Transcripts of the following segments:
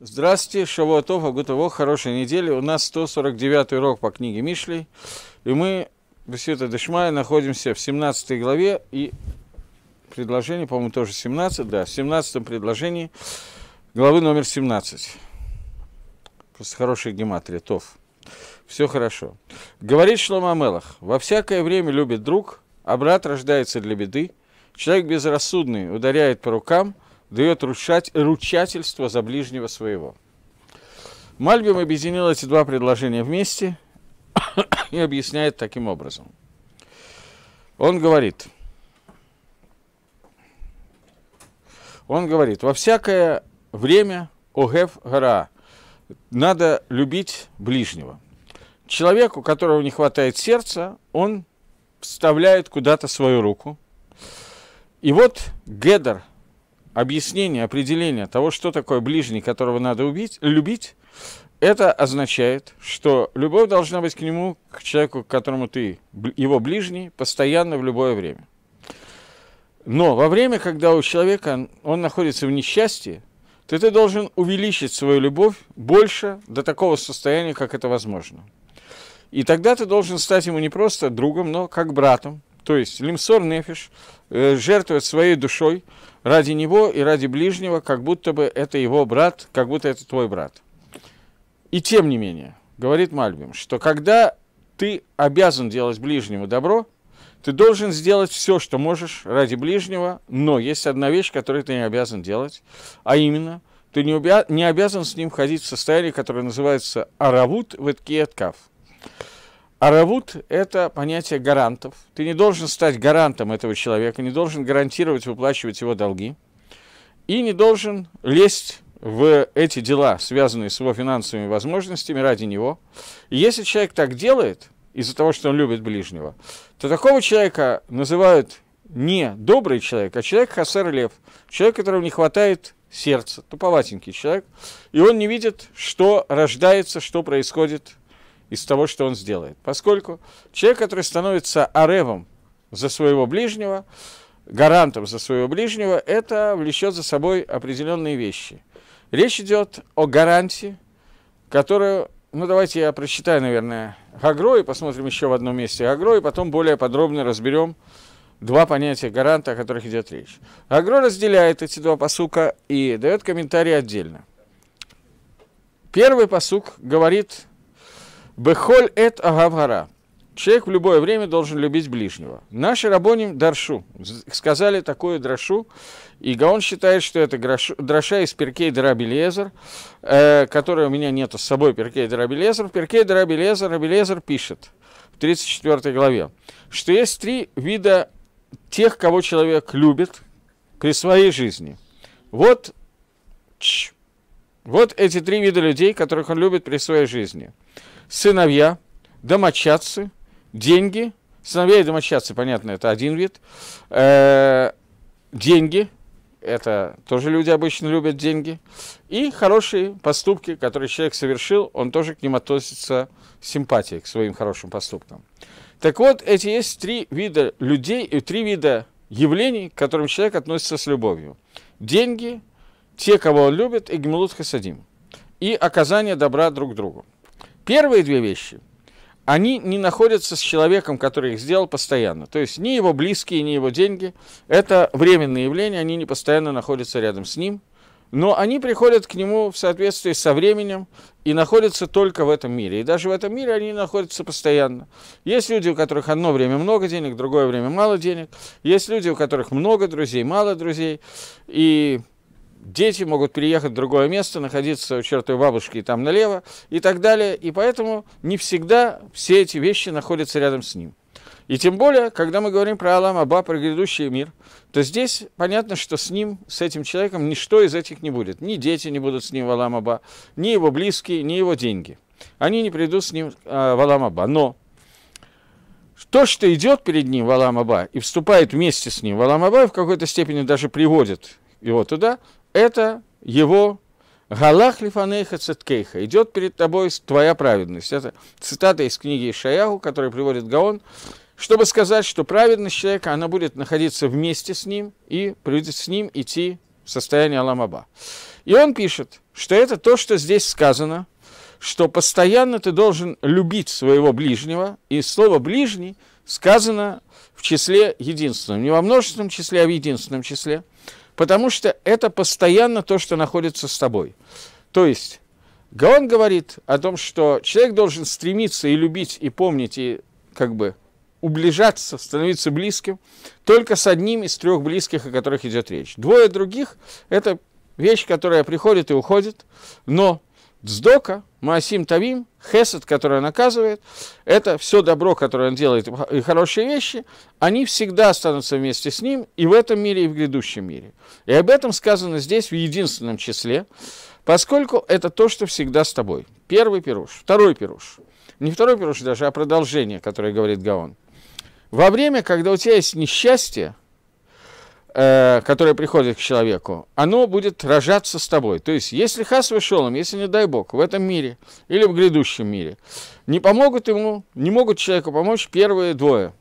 Здравствуйте, Шавуатов, Агутово, хорошей недели. У нас 149-й урок по книге Мишлей. И мы, Бесвета Дешмая, находимся в 17 главе и предложение, по-моему, тоже 17, да, в 17 предложении главы номер 17. Просто хорошая гематрия, Тов. Все хорошо. Говорит Шлома Мелах: во всякое время любит друг, а брат рождается для беды. Человек безрассудный ударяет по рукам – дает ручать, ручательство за ближнего своего. Мальбим объединил эти два предложения вместе и объясняет таким образом. Он говорит, он говорит, во всякое время огев гара надо любить ближнего. Человеку, которого не хватает сердца, он вставляет куда-то свою руку. И вот Гедер – объяснение, определение того, что такое ближний, которого надо убить, любить, это означает, что любовь должна быть к нему, к человеку, к которому ты его ближний, постоянно в любое время. Но во время, когда у человека он находится в несчастье, то ты должен увеличить свою любовь больше до такого состояния, как это возможно. И тогда ты должен стать ему не просто другом, но как братом, то есть лимсор нефиш, э, жертвовать своей душой ради него и ради ближнего, как будто бы это его брат, как будто это твой брат. И тем не менее, говорит Мальбим, что когда ты обязан делать ближнему добро, ты должен сделать все, что можешь ради ближнего, но есть одна вещь, которую ты не обязан делать, а именно, ты не, обя- не обязан с ним ходить в состояние, которое называется аравут веткиеткав. кав Аравут – это понятие гарантов. Ты не должен стать гарантом этого человека, не должен гарантировать выплачивать его долги и не должен лезть в эти дела, связанные с его финансовыми возможностями ради него. И если человек так делает из-за того, что он любит ближнего, то такого человека называют не добрый человек, а человек Хасар Лев, человек, которому не хватает сердца, туповатенький человек, и он не видит, что рождается, что происходит из того, что он сделает. Поскольку человек, который становится аревом за своего ближнего, гарантом за своего ближнего, это влечет за собой определенные вещи. Речь идет о гарантии, которую, ну давайте я прочитаю, наверное, Гагро и посмотрим еще в одном месте Гагро, и потом более подробно разберем два понятия гаранта, о которых идет речь. Гагро разделяет эти два посука и дает комментарии отдельно. Первый посук говорит Бехоль эт агавгара. Человек в любое время должен любить ближнего. Наши рабоним даршу. Сказали такое драшу. И Гаон считает, что это драша из Перкей Драбелезер, э, которой у меня нету с собой Перкей Драбелезер. Перкей Драбелезер, Рабелезер пишет в 34 главе, что есть три вида тех, кого человек любит при своей жизни. Вот, ч, вот эти три вида людей, которых он любит при своей жизни – сыновья, домочадцы, деньги. Сыновья и домочадцы, понятно, это один вид. Э, деньги, это тоже люди обычно любят деньги. И хорошие поступки, которые человек совершил, он тоже к ним относится с симпатией, к своим хорошим поступкам. Так вот, эти есть три вида людей и три вида явлений, к которым человек относится с любовью. Деньги, те, кого он любит, и гмилут хасадим. И оказание добра друг другу. Первые две вещи, они не находятся с человеком, который их сделал постоянно. То есть ни его близкие, ни его деньги. Это временные явления, они не постоянно находятся рядом с ним. Но они приходят к нему в соответствии со временем и находятся только в этом мире. И даже в этом мире они находятся постоянно. Есть люди, у которых одно время много денег, другое время мало денег. Есть люди, у которых много друзей, мало друзей. И дети могут переехать в другое место, находиться у чертовой бабушки и там налево и так далее. И поэтому не всегда все эти вещи находятся рядом с ним. И тем более, когда мы говорим про Алам Аба, про грядущий мир, то здесь понятно, что с ним, с этим человеком, ничто из этих не будет. Ни дети не будут с ним в Алам Аба, ни его близкие, ни его деньги. Они не придут с ним э, в Алам Аба. Но то, что идет перед ним в Алам Аба и вступает вместе с ним в Алам Аба, и в какой-то степени даже приводит его туда, это его «Галах лифанейха цеткейха» – «Идет перед тобой твоя праведность». Это цитата из книги Ишаяху, которую приводит Гаон, чтобы сказать, что праведность человека, она будет находиться вместе с ним и будет с ним идти в состояние Аламаба. И он пишет, что это то, что здесь сказано, что постоянно ты должен любить своего ближнего, и слово «ближний» сказано в числе единственном, не во множественном числе, а в единственном числе – потому что это постоянно то, что находится с тобой. То есть Гаон говорит о том, что человек должен стремиться и любить, и помнить, и как бы уближаться, становиться близким только с одним из трех близких, о которых идет речь. Двое других – это вещь, которая приходит и уходит, но Дздока, Маасим Тавим, Хесед, который наказывает, это все добро, которое он делает, и хорошие вещи, они всегда останутся вместе с ним и в этом мире, и в грядущем мире. И об этом сказано здесь в единственном числе, поскольку это то, что всегда с тобой. Первый пируш, второй пируш. Не второй пируш даже, а продолжение, которое говорит Гаон. Во время, когда у тебя есть несчастье, Э, которое приходит к человеку, оно будет рожаться с тобой. То есть, если хас вышел им, если, не дай бог, в этом мире или в грядущем мире, не помогут ему, не могут человеку помочь первые двое.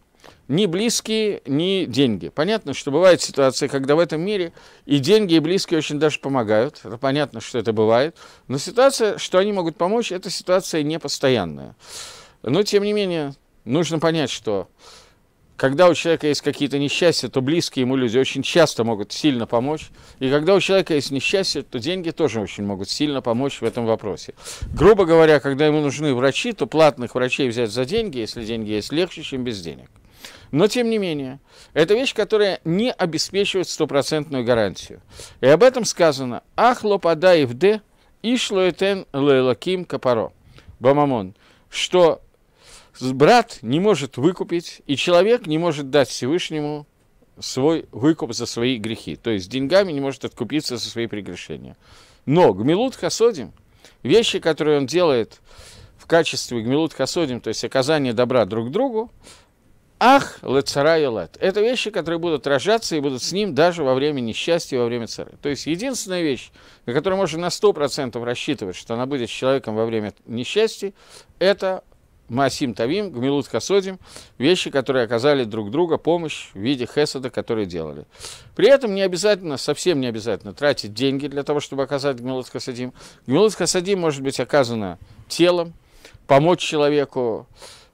Ни близкие, ни деньги. Понятно, что бывают ситуации, когда в этом мире и деньги, и близкие очень даже помогают. Это понятно, что это бывает. Но ситуация, что они могут помочь, это ситуация непостоянная. Но, тем не менее, нужно понять, что когда у человека есть какие-то несчастья, то близкие ему люди очень часто могут сильно помочь. И когда у человека есть несчастье, то деньги тоже очень могут сильно помочь в этом вопросе. Грубо говоря, когда ему нужны врачи, то платных врачей взять за деньги, если деньги есть, легче, чем без денег. Но, тем не менее, это вещь, которая не обеспечивает стопроцентную гарантию. И об этом сказано «Ахло падаев де ишлоэтен лелаким капаро» Бамамон, что брат не может выкупить, и человек не может дать Всевышнему свой выкуп за свои грехи. То есть деньгами не может откупиться за свои прегрешения. Но гмилут хасодим, вещи, которые он делает в качестве гмилут хасодим, то есть оказание добра друг другу, ах, лецара и лет. Это вещи, которые будут рожаться и будут с ним даже во время несчастья, во время цары. То есть единственная вещь, на которую можно на 100% рассчитывать, что она будет с человеком во время несчастья, это Масим Тавим, Гмилут Хасодим, вещи, которые оказали друг друга помощь в виде хесада, которые делали. При этом не обязательно, совсем не обязательно тратить деньги для того, чтобы оказать Гмилут Хасадим. Гмилут Хасадим может быть оказано телом, помочь человеку,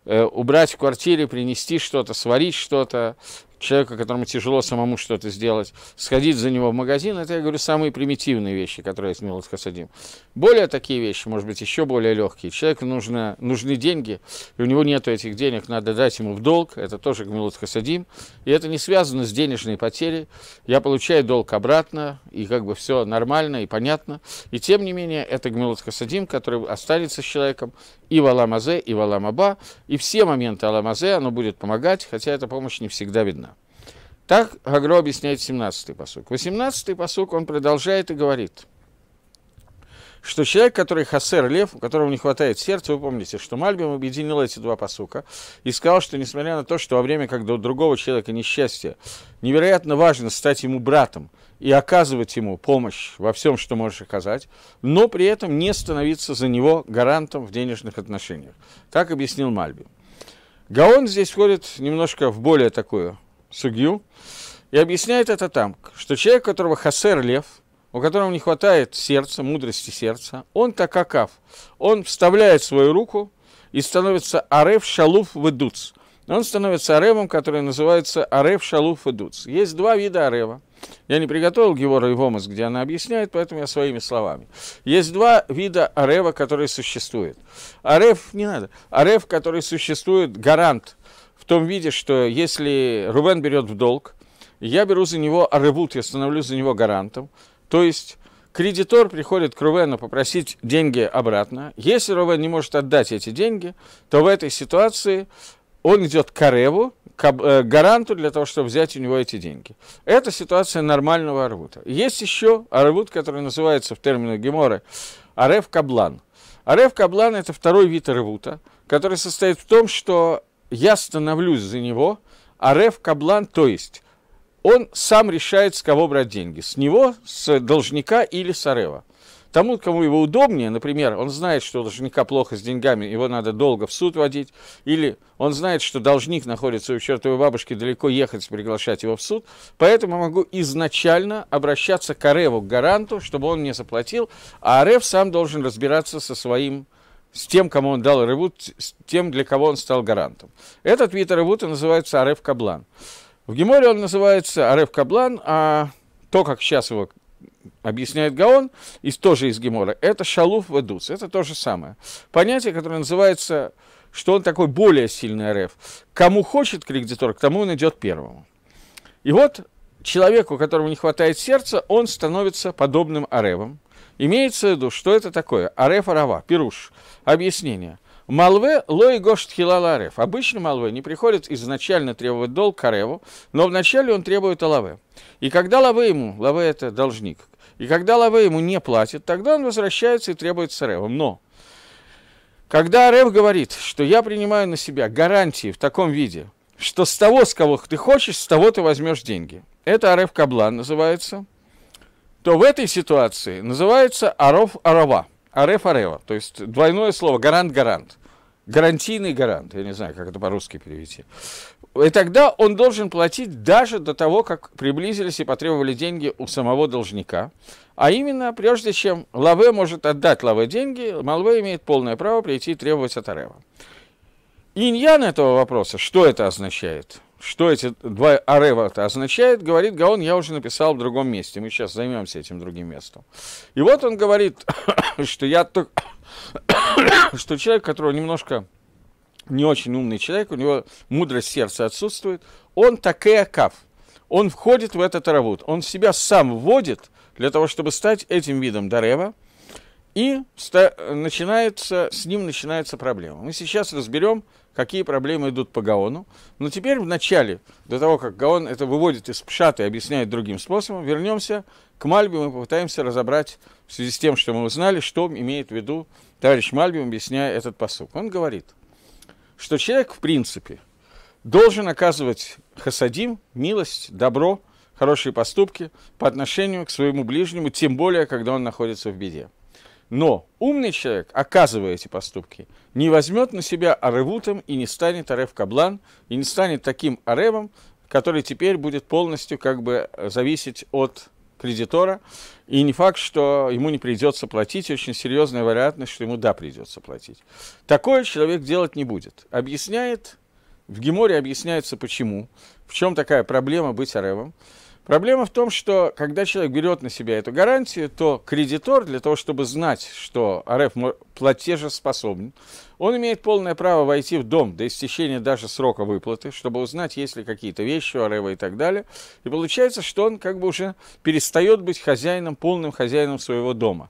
э, убрать в квартире, принести что-то, сварить что-то, человека, которому тяжело самому что-то сделать, сходить за него в магазин, это, я говорю, самые примитивные вещи, которые я смело сказать Более такие вещи, может быть, еще более легкие. Человеку нужно, нужны деньги, и у него нет этих денег, надо дать ему в долг, это тоже Гмилут Хасадим. И это не связано с денежной потерей. Я получаю долг обратно, и как бы все нормально и понятно. И тем не менее, это Гмилут Хасадим, который останется с человеком и в Аламазе, и в Аламаба, и все моменты Аламазе оно будет помогать, хотя эта помощь не всегда видна. Так Гагро объясняет 17-й посук. 18-й посук он продолжает и говорит, что человек, который хасер лев, у которого не хватает сердца, вы помните, что Мальбим объединил эти два посука и сказал, что несмотря на то, что во время, когда у другого человека несчастье, невероятно важно стать ему братом и оказывать ему помощь во всем, что можешь оказать, но при этом не становиться за него гарантом в денежных отношениях. Так объяснил Мальбим. Гаон здесь входит немножко в более такую сугью, и объясняет это там, что человек, у которого хасер лев, у которого не хватает сердца, мудрости сердца, он так каков, он вставляет свою руку и становится арев шалуф ведуц. Он становится аревом, который называется арев шалуф ведуц. Есть два вида арева. Я не приготовил Гевора и Вомас, где она объясняет, поэтому я своими словами. Есть два вида арева, которые существуют. Арев, не надо, арев, который существует, гарант – в том виде, что если Рубен берет в долг, я беру за него арывут, я становлюсь за него гарантом. То есть кредитор приходит к Рувену попросить деньги обратно. Если Рувен не может отдать эти деньги, то в этой ситуации он идет к Ареву, к э, гаранту для того, чтобы взять у него эти деньги. Это ситуация нормального арвута. Есть еще арвут, который называется в терминах геморы Арев Каблан. Арев Каблан – это второй вид арвута, который состоит в том, что я становлюсь за него, а Рев Каблан, то есть он сам решает, с кого брать деньги, с него, с должника или с Арева. Тому, кому его удобнее, например, он знает, что у должника плохо с деньгами, его надо долго в суд водить, или он знает, что должник находится у чертовой бабушки, далеко ехать, приглашать его в суд, поэтому могу изначально обращаться к Ареву, к гаранту, чтобы он мне заплатил, а Арев сам должен разбираться со своим с тем, кому он дал ревут, с тем, для кого он стал гарантом. Этот вид ревута называется Ареф Каблан. В Геморе он называется Ареф Каблан, а то, как сейчас его объясняет Гаон, из, тоже из Гемора, это шалуф ведуц, это то же самое. Понятие, которое называется, что он такой более сильный РФ. Кому хочет кредитор, к тому он идет первому. И вот человеку, которому не хватает сердца, он становится подобным аревом. Имеется в виду, что это такое? Ареф Арава, Пируш. Объяснение. Малве лой гошт хилала ареф. Обычно Малве не приходит изначально требовать долг кареву, но вначале он требует алаве. И когда лаве ему, лаве это должник, и когда лаве ему не платит, тогда он возвращается и требует с аревом. Но когда арев говорит, что я принимаю на себя гарантии в таком виде, что с того, с кого ты хочешь, с того ты возьмешь деньги. Это арев каблан называется – то в этой ситуации называется аров арова, ареф арева, то есть двойное слово гарант-гарант, гарантийный гарант, я не знаю, как это по-русски перевести. И тогда он должен платить даже до того, как приблизились и потребовали деньги у самого должника. А именно, прежде чем Лаве может отдать Лаве деньги, Малве имеет полное право прийти и требовать от Арева. Иньян этого вопроса, что это означает – что эти два арева-то означает, говорит Гаон, я уже написал в другом месте. Мы сейчас займемся этим другим местом. И вот он говорит, что я только... что человек, которого немножко не очень умный человек, у него мудрость сердца отсутствует, он такая кав. Он входит в этот работ. он себя сам вводит для того, чтобы стать этим видом дарева – и начинается, с ним начинается проблема. Мы сейчас разберем, какие проблемы идут по Гаону. Но теперь в начале, до того, как Гаон это выводит из пшата и объясняет другим способом, вернемся к Мальби, мы попытаемся разобрать в связи с тем, что мы узнали, что имеет в виду товарищ Мальби, объясняя этот посыл. Он говорит, что человек, в принципе, должен оказывать хасадим, милость, добро, хорошие поступки по отношению к своему ближнему, тем более, когда он находится в беде. Но умный человек, оказывая эти поступки, не возьмет на себя аревутом и не станет арев каблан, и не станет таким аревом, который теперь будет полностью как бы зависеть от кредитора, и не факт, что ему не придется платить, очень серьезная вероятность, что ему да, придется платить. Такое человек делать не будет. Объясняет, в Геморе объясняется почему, в чем такая проблема быть аревом. Проблема в том, что когда человек берет на себя эту гарантию, то кредитор для того, чтобы знать, что РФ платежеспособен, он имеет полное право войти в дом до истечения даже срока выплаты, чтобы узнать, есть ли какие-то вещи у Арева и так далее. И получается, что он как бы уже перестает быть хозяином, полным хозяином своего дома.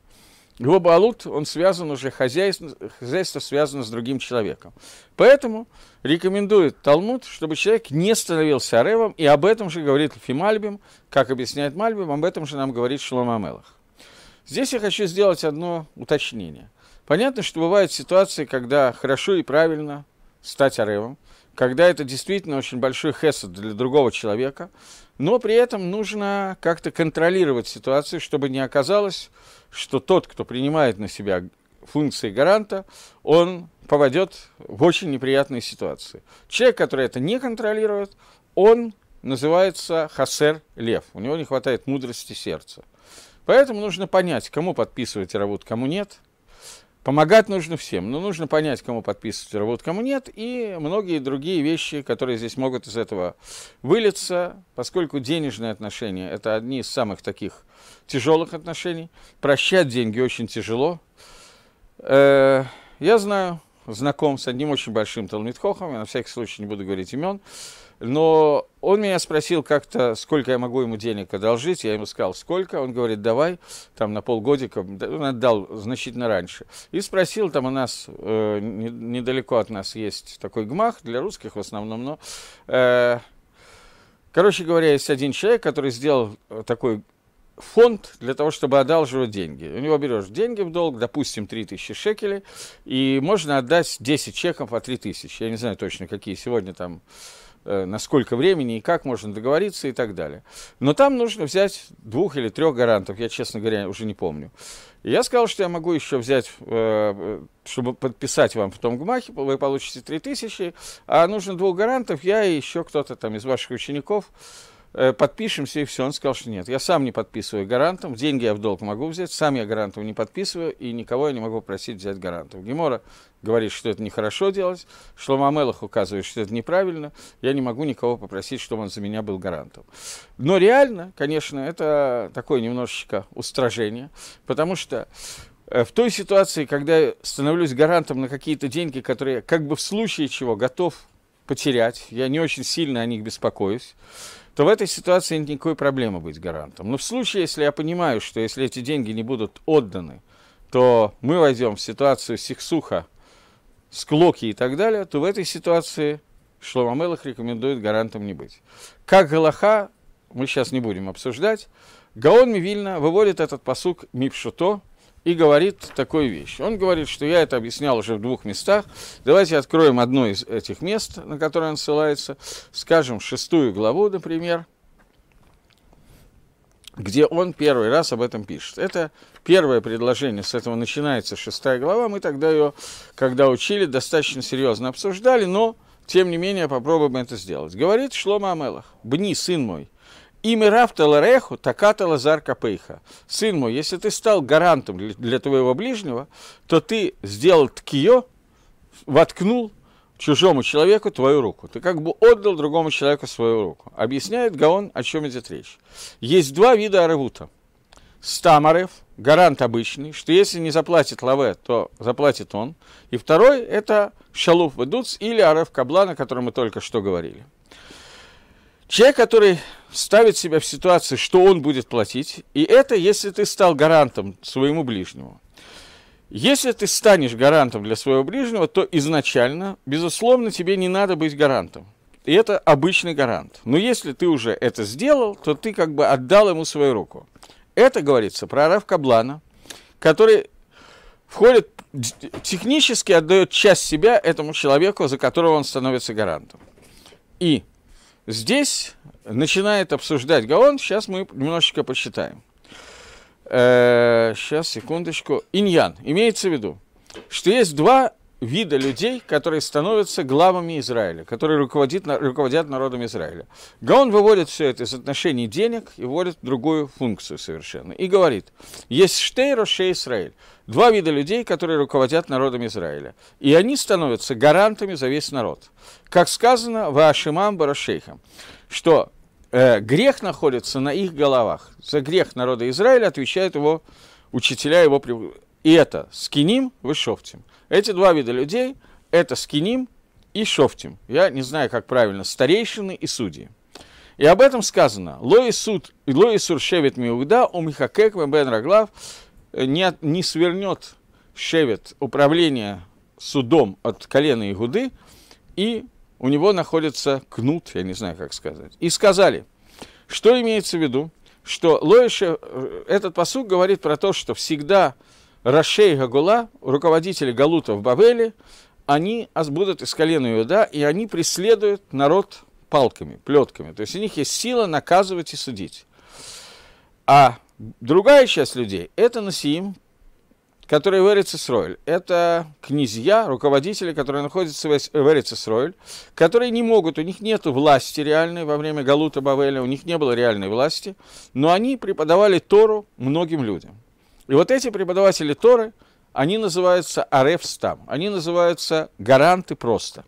Его балут, он связан уже, хозяйство, хозяйство связано с другим человеком. Поэтому рекомендует Талмуд, чтобы человек не становился аревом, и об этом же говорит Фимальбим, как объясняет Мальбим, об этом же нам говорит Шолом Амелах. Здесь я хочу сделать одно уточнение. Понятно, что бывают ситуации, когда хорошо и правильно стать аревом – когда это действительно очень большой хесед для другого человека, но при этом нужно как-то контролировать ситуацию, чтобы не оказалось, что тот, кто принимает на себя функции гаранта, он попадет в очень неприятные ситуации. Человек, который это не контролирует, он называется хасер лев. У него не хватает мудрости сердца. Поэтому нужно понять, кому подписывать работу, кому нет – Помогать нужно всем, но нужно понять, кому подписывать работу, кому нет, и многие другие вещи, которые здесь могут из этого вылиться, поскольку денежные отношения – это одни из самых таких тяжелых отношений. Прощать деньги очень тяжело. Э, я знаю, знаком с одним очень большим Талмитхохом, я на всякий случай не буду говорить имен, но он меня спросил как-то, сколько я могу ему денег одолжить. Я ему сказал, сколько. Он говорит, давай, там на полгодика. Он отдал значительно раньше. И спросил, там у нас, э, недалеко от нас есть такой гмах, для русских в основном, но... Э, короче говоря, есть один человек, который сделал э, такой фонд для того, чтобы одалживать деньги. У него берешь деньги в долг, допустим, 3000 шекелей, и можно отдать 10 чеков по а 3000. Я не знаю точно, какие сегодня там Э, на сколько времени и как можно договориться и так далее. Но там нужно взять двух или трех гарантов, я, честно говоря, уже не помню. И я сказал, что я могу еще взять, э, э, чтобы подписать вам в том гмахи, вы получите 3000, а нужно двух гарантов, я и еще кто-то там из ваших учеников, Э, подпишемся и все. Он сказал, что нет, я сам не подписываю гарантом, деньги я в долг могу взять, сам я гарантом не подписываю, и никого я не могу просить взять гарантом. Гемора говорит, что это нехорошо делать, Шломамелах указывает, что это неправильно, я не могу никого попросить, чтобы он за меня был гарантом. Но реально, конечно, это такое немножечко устражение, потому что э, в той ситуации, когда я становлюсь гарантом на какие-то деньги, которые как бы в случае чего готов потерять, я не очень сильно о них беспокоюсь, то в этой ситуации нет никакой проблемы быть гарантом. Но в случае, если я понимаю, что если эти деньги не будут отданы, то мы войдем в ситуацию сихсуха, склоки и так далее, то в этой ситуации Шломамелах рекомендует гарантом не быть. Как Галаха, мы сейчас не будем обсуждать, Гаон Мивильна выводит этот посук Мипшуто – и говорит такую вещь. Он говорит, что я это объяснял уже в двух местах. Давайте откроем одно из этих мест, на которое он ссылается. Скажем, шестую главу, например, где он первый раз об этом пишет. Это первое предложение, с этого начинается шестая глава. Мы тогда ее, когда учили, достаточно серьезно обсуждали, но, тем не менее, попробуем это сделать. Говорит Шлома Амелах, «Бни, сын мой, Имя Рафта Лареху Таката Лазар Капейха. Сын мой, если ты стал гарантом для твоего ближнего, то ты сделал ткио, воткнул чужому человеку твою руку. Ты как бы отдал другому человеку свою руку. Объясняет Гаон, о чем идет речь. Есть два вида аравута. Стамарев, гарант обычный, что если не заплатит Лаве, то заплатит он. И второй – это Шалуф Ведуц или Арев Кабла, о котором мы только что говорили. Человек, который ставит себя в ситуацию, что он будет платить, и это, если ты стал гарантом своему ближнему. Если ты станешь гарантом для своего ближнего, то изначально, безусловно, тебе не надо быть гарантом. И это обычный гарант. Но если ты уже это сделал, то ты как бы отдал ему свою руку. Это говорится про Араф Каблана, который входит, технически отдает часть себя этому человеку, за которого он становится гарантом. И здесь начинает обсуждать Гаон. Сейчас мы немножечко посчитаем. Э, сейчас, секундочку. Иньян. Имеется в виду, что есть два вида людей, которые становятся главами Израиля, которые руководит, руководят народом Израиля. Гаон выводит все это из отношений денег и вводит другую функцию совершенно. И говорит, есть штей, роше, Израиль. Два вида людей, которые руководят народом Израиля. И они становятся гарантами за весь народ. Как сказано в Ашимам Барашейхам, что э, грех находится на их головах. За грех народа Израиля отвечает его учителя, его и это скиним, вы шофтим. Эти два вида людей, это скиним и шофтим. Я не знаю, как правильно, старейшины и судьи. И об этом сказано. Лои суд, лои суршевит миугда, у михакек бен раглав э, не, не свернет шевет управление судом от колена Игуды, и у него находится кнут, я не знаю, как сказать. И сказали, что имеется в виду, что Лоиша, э, этот посуд говорит про то, что всегда Рашей Гагула, руководители Галута в Бавеле, они будут из колена Иуда, и они преследуют народ палками, плетками. То есть у них есть сила наказывать и судить. А другая часть людей – это насим, которые в Эрицесройль. Это князья, руководители, которые находятся в Эрицесройль, которые не могут, у них нет власти реальной во время Галута Бавеля, у них не было реальной власти, но они преподавали Тору многим людям. И вот эти преподаватели Торы, они называются арефстам, они называются гаранты просто.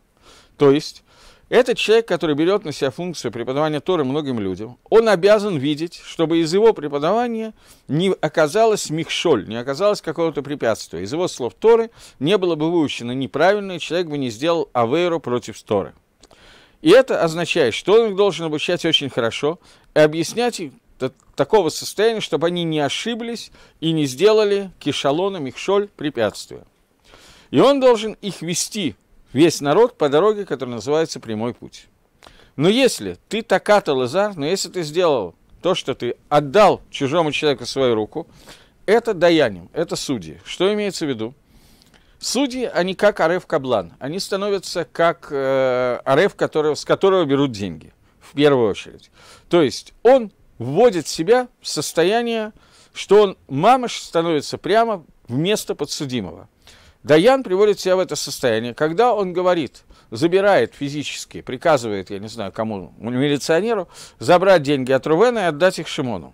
То есть этот человек, который берет на себя функцию преподавания Торы многим людям, он обязан видеть, чтобы из его преподавания не оказалось михшоль, не оказалось какого-то препятствия. Из его слов Торы не было бы выучено неправильно, и человек бы не сделал аверу против Торы. И это означает, что он их должен обучать очень хорошо и объяснять до такого состояния, чтобы они не ошиблись и не сделали Кишалона, Михшоль препятствия. И он должен их вести, весь народ, по дороге, которая называется прямой путь. Но если ты таката лазар, но если ты сделал то, что ты отдал чужому человеку свою руку, это даянием, это судьи. Что имеется в виду? Судьи, они как Ареф Каблан, они становятся как э, Ареф, который, с которого берут деньги в первую очередь. То есть он вводит себя в состояние, что он, мамаш становится прямо вместо подсудимого. Даян приводит себя в это состояние, когда он говорит, забирает физически, приказывает, я не знаю, кому, милиционеру, забрать деньги от Рувена и отдать их Шимону.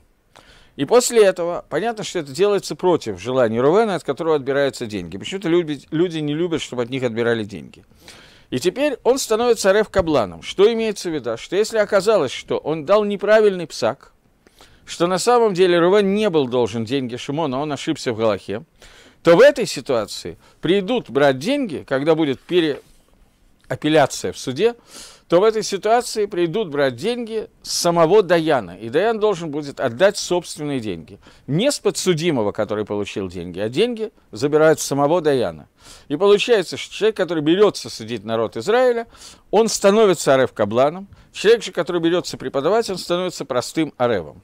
И после этого, понятно, что это делается против желания Рувена, от которого отбираются деньги. Почему-то люди, люди не любят, чтобы от них отбирали деньги. И теперь он становится РФ Кабланом. Что имеется в виду? Что если оказалось, что он дал неправильный псак, что на самом деле РВ не был должен деньги Шимона, он ошибся в Галахе, то в этой ситуации придут брать деньги, когда будет пере, апелляция в суде, то в этой ситуации придут брать деньги с самого Даяна. И Даян должен будет отдать собственные деньги. Не с подсудимого, который получил деньги, а деньги забирают с самого Даяна. И получается, что человек, который берется судить народ Израиля, он становится Арев Кабланом. Человек же, который берется преподавать, он становится простым Аревом.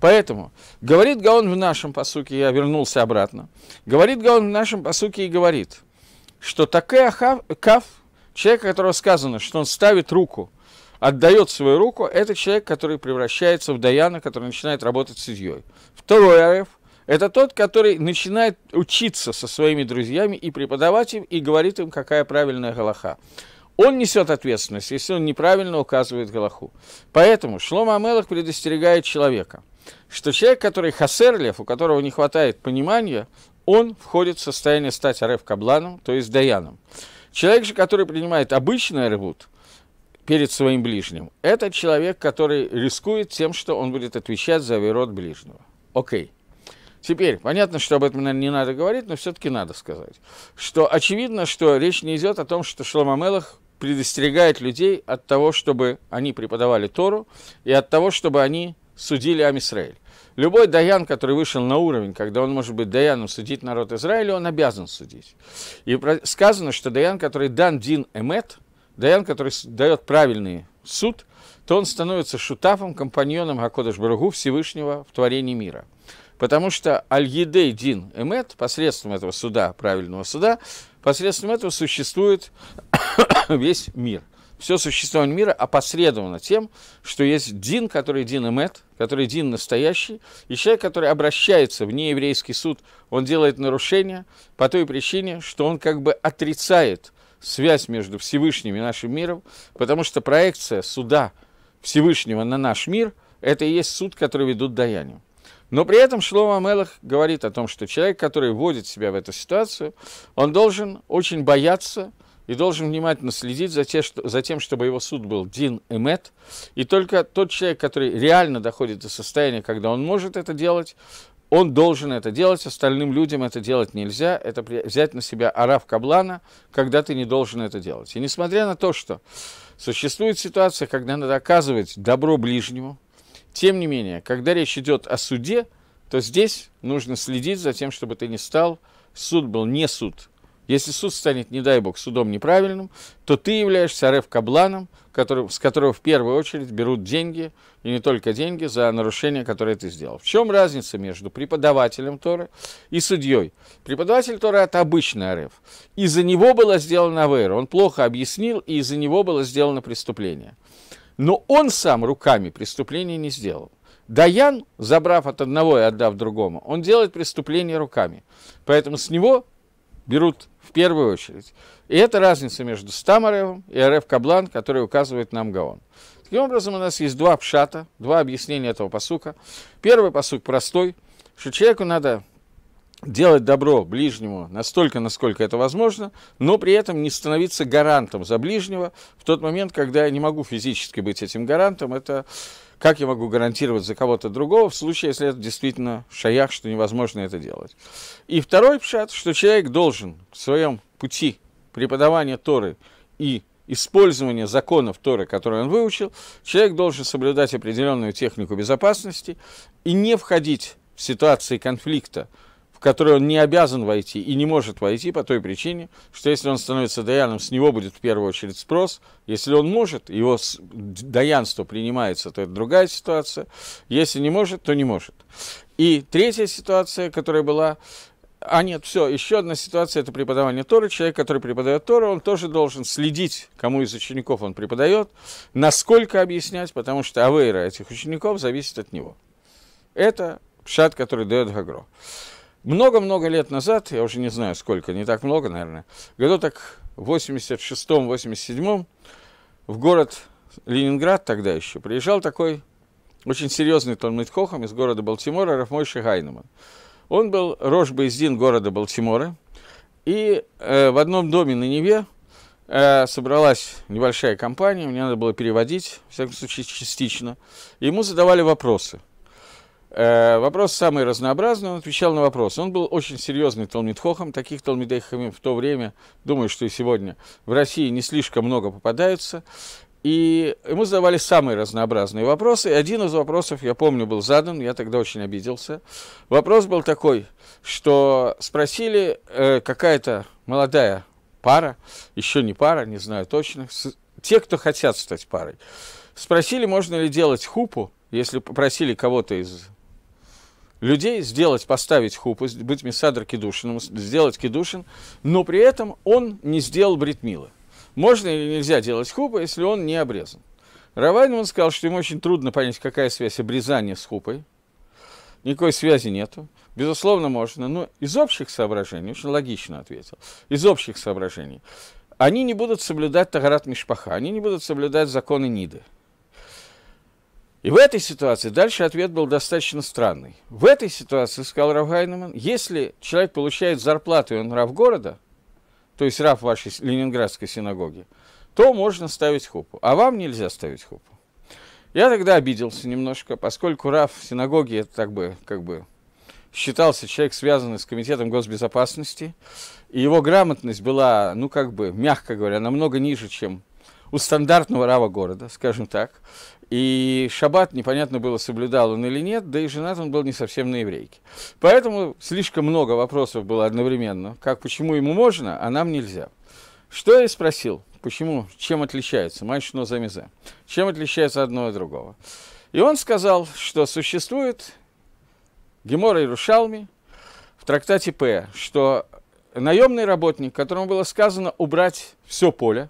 Поэтому, говорит Гаон в нашем посуке, я вернулся обратно, говорит Гаон в нашем посуке и говорит, что такая каф, Человек, о котором сказано, что он ставит руку, отдает свою руку, это человек, который превращается в Даяна, который начинает работать судьей. Второй ареф – это тот, который начинает учиться со своими друзьями и преподавать им, и говорит им, какая правильная галаха. Он несет ответственность, если он неправильно указывает Галаху. Поэтому Шлома Амелах предостерегает человека, что человек, который хасерлев, у которого не хватает понимания, он входит в состояние стать Ареф Кабланом, то есть Даяном. Человек же, который принимает обычный рвут перед своим ближним, это человек, который рискует тем, что он будет отвечать за верот ближнего. Окей. Теперь, понятно, что об этом, наверное, не надо говорить, но все-таки надо сказать, что очевидно, что речь не идет о том, что Шломамелах предостерегает людей от того, чтобы они преподавали Тору и от того, чтобы они судили Амисраэль. Любой Даян, который вышел на уровень, когда он может быть Даяном судить народ Израиля, он обязан судить. И сказано, что Даян, который дан Дин Эмет, Даян, который дает правильный суд, то он становится шутафом, компаньоном Гакодыш Баругу Всевышнего в творении мира. Потому что Аль-Едей Дин Эмет, посредством этого суда, правильного суда, посредством этого существует весь мир – все существование мира опосредовано тем, что есть Дин, который Дин и Эмет, который Дин настоящий, и человек, который обращается в нееврейский суд, он делает нарушение по той причине, что он как бы отрицает связь между Всевышним и нашим миром, потому что проекция суда Всевышнего на наш мир – это и есть суд, который ведут даянию. Но при этом Шлома Амелах говорит о том, что человек, который вводит себя в эту ситуацию, он должен очень бояться – и должен внимательно следить за, те, что, за тем, чтобы его суд был Дин Эмет. И только тот человек, который реально доходит до состояния, когда он может это делать, он должен это делать, остальным людям это делать нельзя. Это взять на себя араф каблана, когда ты не должен это делать. И несмотря на то, что существует ситуация, когда надо оказывать добро ближнему, тем не менее, когда речь идет о суде, то здесь нужно следить за тем, чтобы ты не стал, суд был не суд если суд станет, не дай бог, судом неправильным, то ты являешься РФ-кабланом, который, с которого в первую очередь берут деньги, и не только деньги, за нарушение, которое ты сделал. В чем разница между преподавателем Торы и судьей? Преподаватель Торы – это обычный РФ. Из-за него было сделано АВР. Он плохо объяснил, и из-за него было сделано преступление. Но он сам руками преступление не сделал. Даян, забрав от одного и отдав другому, он делает преступление руками. Поэтому с него берут в первую очередь. И это разница между Стамаревым и РФ Каблан, который указывает нам Гаон. Таким образом, у нас есть два пшата, два объяснения этого посука. Первый посук простой, что человеку надо делать добро ближнему настолько, насколько это возможно, но при этом не становиться гарантом за ближнего в тот момент, когда я не могу физически быть этим гарантом. Это как я могу гарантировать за кого-то другого в случае, если это действительно шаях, что невозможно это делать? И второй пшат, что человек должен в своем пути преподавания Торы и использования законов Торы, которые он выучил, человек должен соблюдать определенную технику безопасности и не входить в ситуации конфликта в который он не обязан войти и не может войти по той причине, что если он становится даяном, с него будет в первую очередь спрос. Если он может, его даянство принимается, то это другая ситуация. Если не может, то не может. И третья ситуация, которая была, а нет, все, еще одна ситуация – это преподавание Торы. Человек, который преподает Тору, он тоже должен следить, кому из учеников он преподает, насколько объяснять, потому что авейра этих учеников зависит от него. Это шат, который дает Гагро. Много-много лет назад, я уже не знаю сколько, не так много, наверное, году так в 86-87 в город Ленинград тогда еще приезжал такой очень серьезный Талмит Хохам из города Балтимора Рафмойши Гайнеман. Он был Рожбейздин города Балтимора, и э, в одном доме на Неве э, собралась небольшая компания, мне надо было переводить, в всяком случае, частично. Ему задавали вопросы – Э, вопрос самый разнообразный, он отвечал на вопрос. Он был очень серьезный Талмитхохом, таких Талмитхохами в то время, думаю, что и сегодня, в России не слишком много попадаются. И ему задавали самые разнообразные вопросы. И один из вопросов, я помню, был задан, я тогда очень обиделся. Вопрос был такой, что спросили э, какая-то молодая пара, еще не пара, не знаю точно, с, те, кто хотят стать парой, спросили, можно ли делать хупу, если попросили кого-то из людей сделать, поставить хупу, быть Месадр Кедушином, сделать Кедушин, но при этом он не сделал бритмила. Можно или нельзя делать хупу, если он не обрезан? Равайнман сказал, что ему очень трудно понять, какая связь обрезания с хупой. Никакой связи нету. Безусловно, можно. Но из общих соображений, очень логично ответил, из общих соображений, они не будут соблюдать Тагарат Мишпаха, они не будут соблюдать законы Ниды. И в этой ситуации дальше ответ был достаточно странный. В этой ситуации, сказал Раф Гайнеман, если человек получает зарплату и он рав города, то есть рав вашей ленинградской синагоги, то можно ставить хупу, а вам нельзя ставить хупу. Я тогда обиделся немножко, поскольку рав в синагоге это так бы, как бы считался человек, связанный с Комитетом госбезопасности, и его грамотность была, ну, как бы, мягко говоря, намного ниже, чем у стандартного рава города, скажем так. И шаббат непонятно было, соблюдал он или нет, да и женат он был не совсем на еврейке. Поэтому слишком много вопросов было одновременно, как почему ему можно, а нам нельзя. Что я и спросил, почему, чем отличается за Замизе, чем отличается одно от другого. И он сказал, что существует Гемора и рушалми в трактате П, что наемный работник, которому было сказано убрать все поле,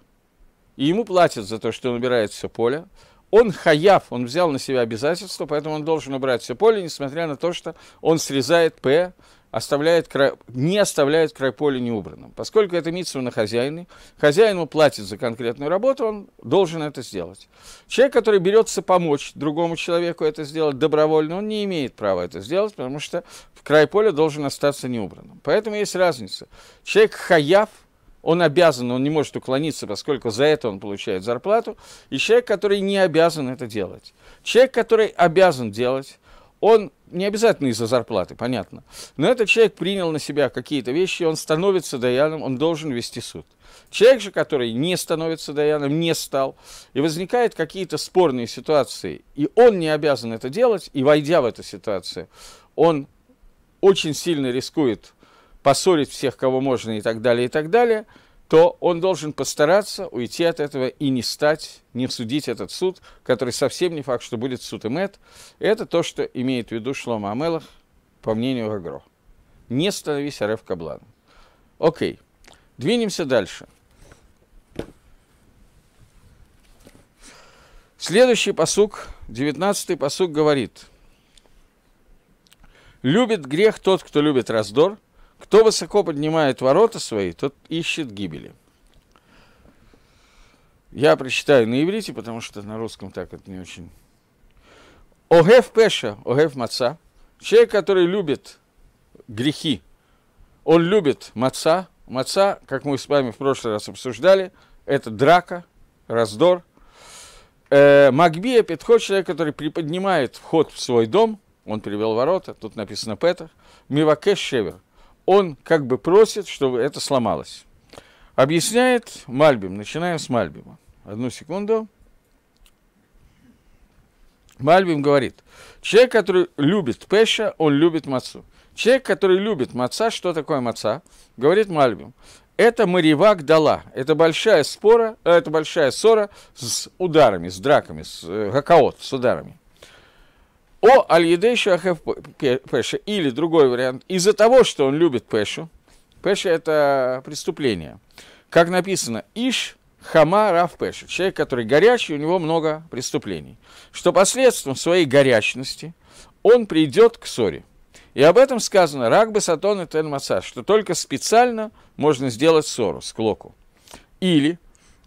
и ему платят за то, что он убирает все поле, он хаяв, он взял на себя обязательство, поэтому он должен убрать все поле, несмотря на то, что он срезает П, оставляет край, не оставляет край поля неубранным. Поскольку это митсу на хозяине, хозяин ему платит за конкретную работу, он должен это сделать. Человек, который берется помочь другому человеку это сделать добровольно, он не имеет права это сделать, потому что край поля должен остаться неубранным. Поэтому есть разница. Человек хаяв – он обязан, он не может уклониться, поскольку за это он получает зарплату. И человек, который не обязан это делать. Человек, который обязан делать, он не обязательно из-за зарплаты, понятно. Но этот человек принял на себя какие-то вещи, он становится даяном, он должен вести суд. Человек же, который не становится даяном, не стал, и возникают какие-то спорные ситуации, и он не обязан это делать, и войдя в эту ситуацию, он очень сильно рискует поссорить всех, кого можно и так далее, и так далее, то он должен постараться уйти от этого и не стать, не судить этот суд, который совсем не факт, что будет суд и Это то, что имеет в виду Шлома Амелах, по мнению Агро. Не становись Ареф Кабланом. Окей, двинемся дальше. Следующий посук, 19-й посук говорит, «Любит грех тот, кто любит раздор, кто высоко поднимает ворота свои, тот ищет гибели. Я прочитаю на иврите, потому что на русском так это не очень. Огев Пеша, Огев Маца. Человек, который любит грехи, он любит маца. Маца, как мы с вами в прошлый раз обсуждали, это драка, раздор. Э, Магбия Петхо, человек, который приподнимает вход в свой дом, он привел ворота, тут написано Петах, Мивакеш Шевер, он как бы просит, чтобы это сломалось. Объясняет Мальбим. Начинаем с Мальбима. Одну секунду. Мальбим говорит, человек, который любит пеша, он любит мацу. Человек, который любит маца, что такое маца? Говорит Мальбим, это Маривак дала. Это большая спора, э, это большая ссора с ударами, с драками, с э, гакаот, с ударами. О Аль-Едейшу Ахев Пеша. Или другой вариант. Из-за того, что он любит Пешу. Пеша – это преступление. Как написано, Иш Хама Рав Пеша. Человек, который горячий, у него много преступлений. Что посредством своей горячности он придет к ссоре. И об этом сказано Рагба Сатон и Тен Масаж, что только специально можно сделать ссору, склоку. Или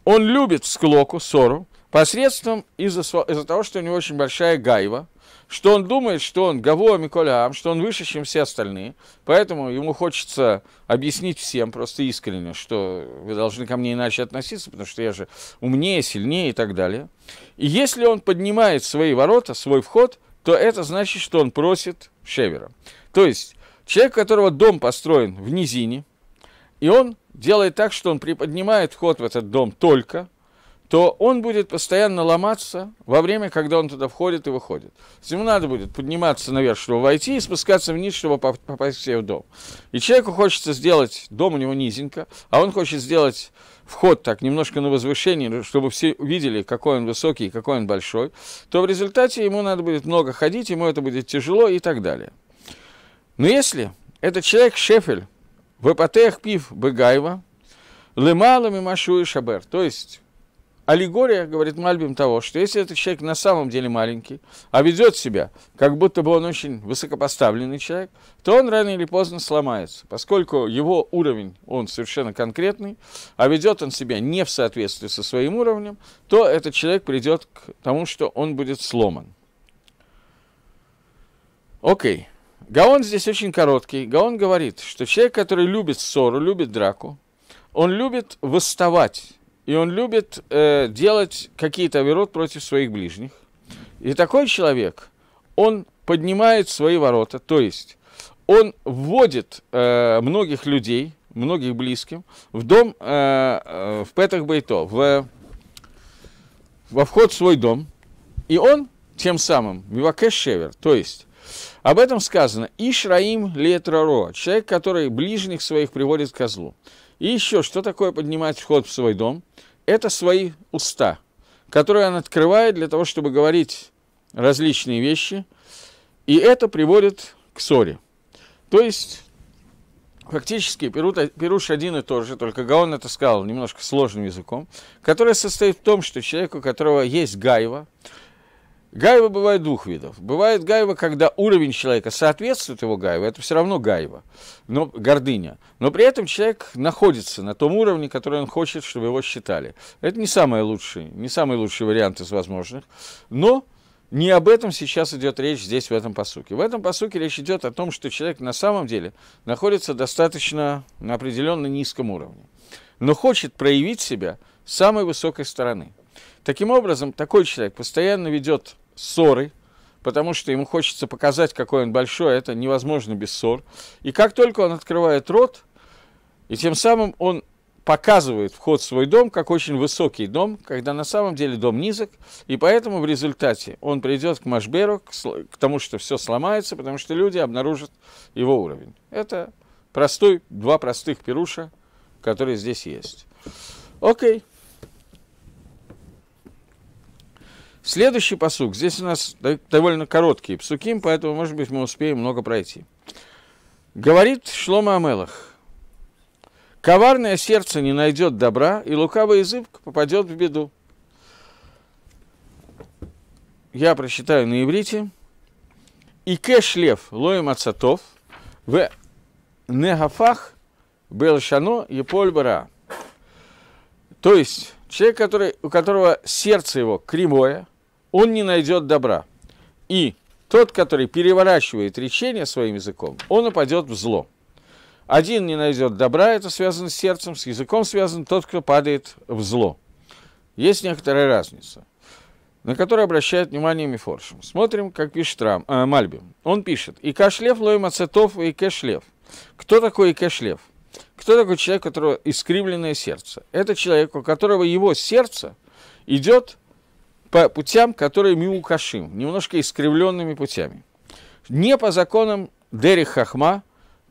он любит склоку, ссору, посредством из-за из того, что у него очень большая гайва – что он думает, что он Гавуа Миколям, а что он выше, чем все остальные. Поэтому ему хочется объяснить всем просто искренне, что вы должны ко мне иначе относиться, потому что я же умнее, сильнее и так далее. И если он поднимает свои ворота, свой вход, то это значит, что он просит Шевера. То есть человек, у которого дом построен в низине, и он делает так, что он приподнимает вход в этот дом только – то он будет постоянно ломаться во время, когда он туда входит и выходит. Ему надо будет подниматься наверх, чтобы войти, и спускаться вниз, чтобы попасть себе в дом. И человеку хочется сделать, дом у него низенько, а он хочет сделать вход так немножко на возвышение, чтобы все увидели, какой он высокий и какой он большой, то в результате ему надо будет много ходить, ему это будет тяжело и так далее. Но если этот человек Шефель, в эпотеях пив Бегаева, лемалами машуи шабер, то есть аллегория, говорит Мальбим, того, что если этот человек на самом деле маленький, а ведет себя, как будто бы он очень высокопоставленный человек, то он рано или поздно сломается, поскольку его уровень, он совершенно конкретный, а ведет он себя не в соответствии со своим уровнем, то этот человек придет к тому, что он будет сломан. Окей. Гаон здесь очень короткий. Гаон говорит, что человек, который любит ссору, любит драку, он любит восставать и он любит э, делать какие-то оверот против своих ближних. И такой человек, он поднимает свои ворота, то есть он вводит э, многих людей, многих близким, в дом, э, э, в Петах Бейто, в, во вход в свой дом, и он тем самым Мивакеш Шевер, то есть об этом сказано «Ишраим летраро», человек, который ближних своих приводит к козлу. И еще, что такое поднимать вход в свой дом? Это свои уста, которые он открывает для того, чтобы говорить различные вещи, и это приводит к ссоре. То есть, фактически, Перуш один и тот же, только Гаон это сказал немножко сложным языком, который состоит в том, что человеку, у которого есть гайва, Гайва бывает двух видов. Бывает гайва, когда уровень человека соответствует его гайве, это все равно гайва, но гордыня. Но при этом человек находится на том уровне, который он хочет, чтобы его считали. Это не самый лучший, не самый лучший вариант из возможных. Но не об этом сейчас идет речь здесь, в этом посуке. В этом посуке речь идет о том, что человек на самом деле находится достаточно на определенно низком уровне, но хочет проявить себя с самой высокой стороны. Таким образом, такой человек постоянно ведет ссорой, потому что ему хочется показать, какой он большой, а это невозможно без ссор. И как только он открывает рот, и тем самым он показывает вход в свой дом как очень высокий дом, когда на самом деле дом низок, и поэтому в результате он придет к Машберу, к, тому, что все сломается, потому что люди обнаружат его уровень. Это простой, два простых пируша, которые здесь есть. Окей. Okay. Следующий посук. Здесь у нас довольно короткие псуки, поэтому, может быть, мы успеем много пройти. Говорит Шлома Амелах. Коварное сердце не найдет добра, и лукавый язык попадет в беду. Я прочитаю на иврите. И кэшлев лоем ацатов в негафах белшано и польбара. То есть, Человек, который, у которого сердце его кривое, он не найдет добра. И тот, который переворачивает речение своим языком, он упадет в зло. Один не найдет добра, это связано с сердцем, с языком связан тот, кто падает в зло. Есть некоторая разница, на которую обращает внимание Мифоршем. Смотрим, как пишет Рам, э, Мальби. Он пишет, «И кашлев лоим ацетов и кешлев». Кто такой Икешлев? Кто такой человек, у которого искривленное сердце? Это человек, у которого его сердце идет по путям, которые миукашим, немножко искривленными путями. Не по законам Дери Хахма,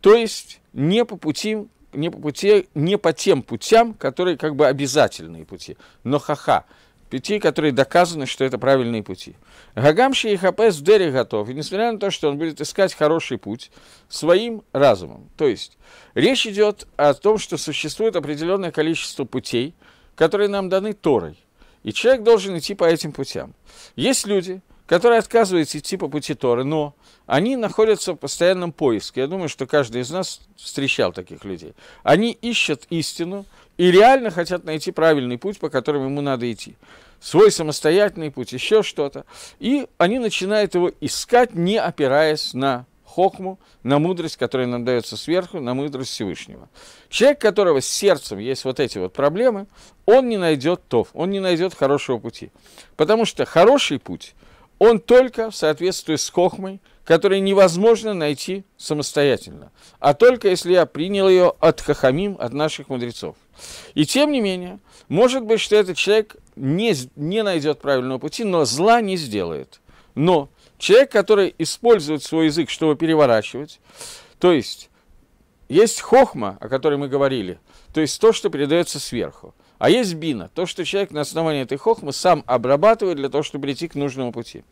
то есть не по пути, не по, пути, не по тем путям, которые как бы обязательные пути, но ха-ха – пути, которые доказаны, что это правильные пути. Гагамши и Хапес в Дере готов, и несмотря на то, что он будет искать хороший путь своим разумом. То есть речь идет о том, что существует определенное количество путей, которые нам даны Торой. И человек должен идти по этим путям. Есть люди, которые отказываются идти по пути Торы, но они находятся в постоянном поиске. Я думаю, что каждый из нас встречал таких людей. Они ищут истину и реально хотят найти правильный путь, по которому ему надо идти. Свой самостоятельный путь, еще что-то. И они начинают его искать, не опираясь на хохму, на мудрость, которая нам дается сверху, на мудрость Всевышнего. Человек, у которого с сердцем есть вот эти вот проблемы, он не найдет тов, он не найдет хорошего пути. Потому что хороший путь – он только в соответствии с хохмой, которую невозможно найти самостоятельно, а только если я принял ее от хахамим, от наших мудрецов. И тем не менее, может быть, что этот человек не, не найдет правильного пути, но зла не сделает. Но человек, который использует свой язык, чтобы переворачивать, то есть есть хохма, о которой мы говорили, то есть то, что передается сверху – а есть бина, то, что человек на основании этой хохмы сам обрабатывает для того, чтобы прийти к нужному пути.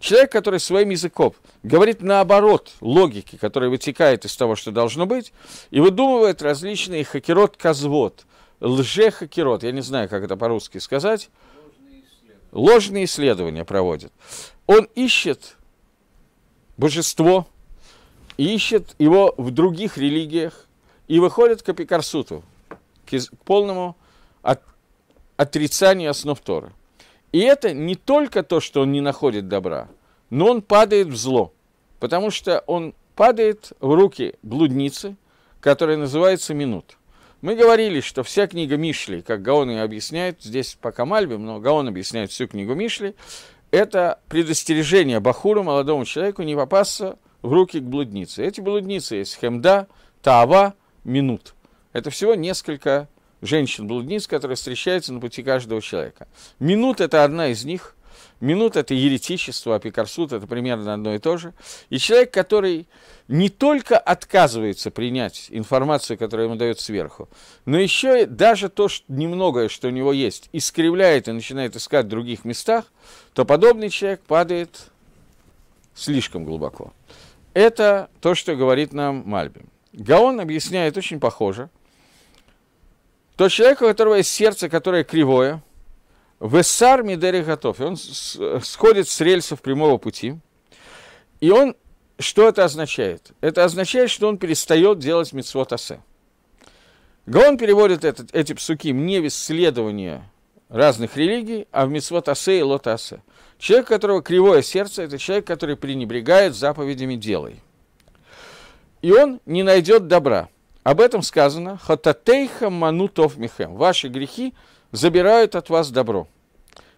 Человек, который своим языком говорит наоборот логики, которая вытекает из того, что должно быть, и выдумывает различные хакерот-казвод, лже-хакерот, я не знаю, как это по-русски сказать, ложные исследования. ложные исследования проводит. Он ищет божество, ищет его в других религиях и выходит к апикарсуту, к полному от, отрицание основ Торы. И это не только то, что он не находит добра, но он падает в зло, потому что он падает в руки блудницы, которая называется «Минут». Мы говорили, что вся книга Мишли, как Гаон ее объясняет, здесь пока Мальбим, но Гаон объясняет всю книгу Мишли, это предостережение Бахуру, молодому человеку, не попасться в руки к блуднице. Эти блудницы есть Хемда, Таава, Минут. Это всего несколько женщин-блудниц, которые встречаются на пути каждого человека. Минут – это одна из них. Минут – это еретичество, апикарсут – это примерно одно и то же. И человек, который не только отказывается принять информацию, которая ему дают сверху, но еще и даже то что немногое, что у него есть, искривляет и начинает искать в других местах, то подобный человек падает слишком глубоко. Это то, что говорит нам Мальбим. Гаон объясняет очень похоже – то человек, у которого есть сердце, которое кривое, Весар Мидери готов, он сходит с рельсов прямого пути, и он, что это означает? Это означает, что он перестает делать митцвот асе. Гаон переводит этот, эти псуки не в исследование разных религий, а в митцвот асе и лот асе. Человек, у которого кривое сердце, это человек, который пренебрегает заповедями «делай». И он не найдет добра – об этом сказано «Хататейха манутов михем» – «Ваши грехи забирают от вас добро».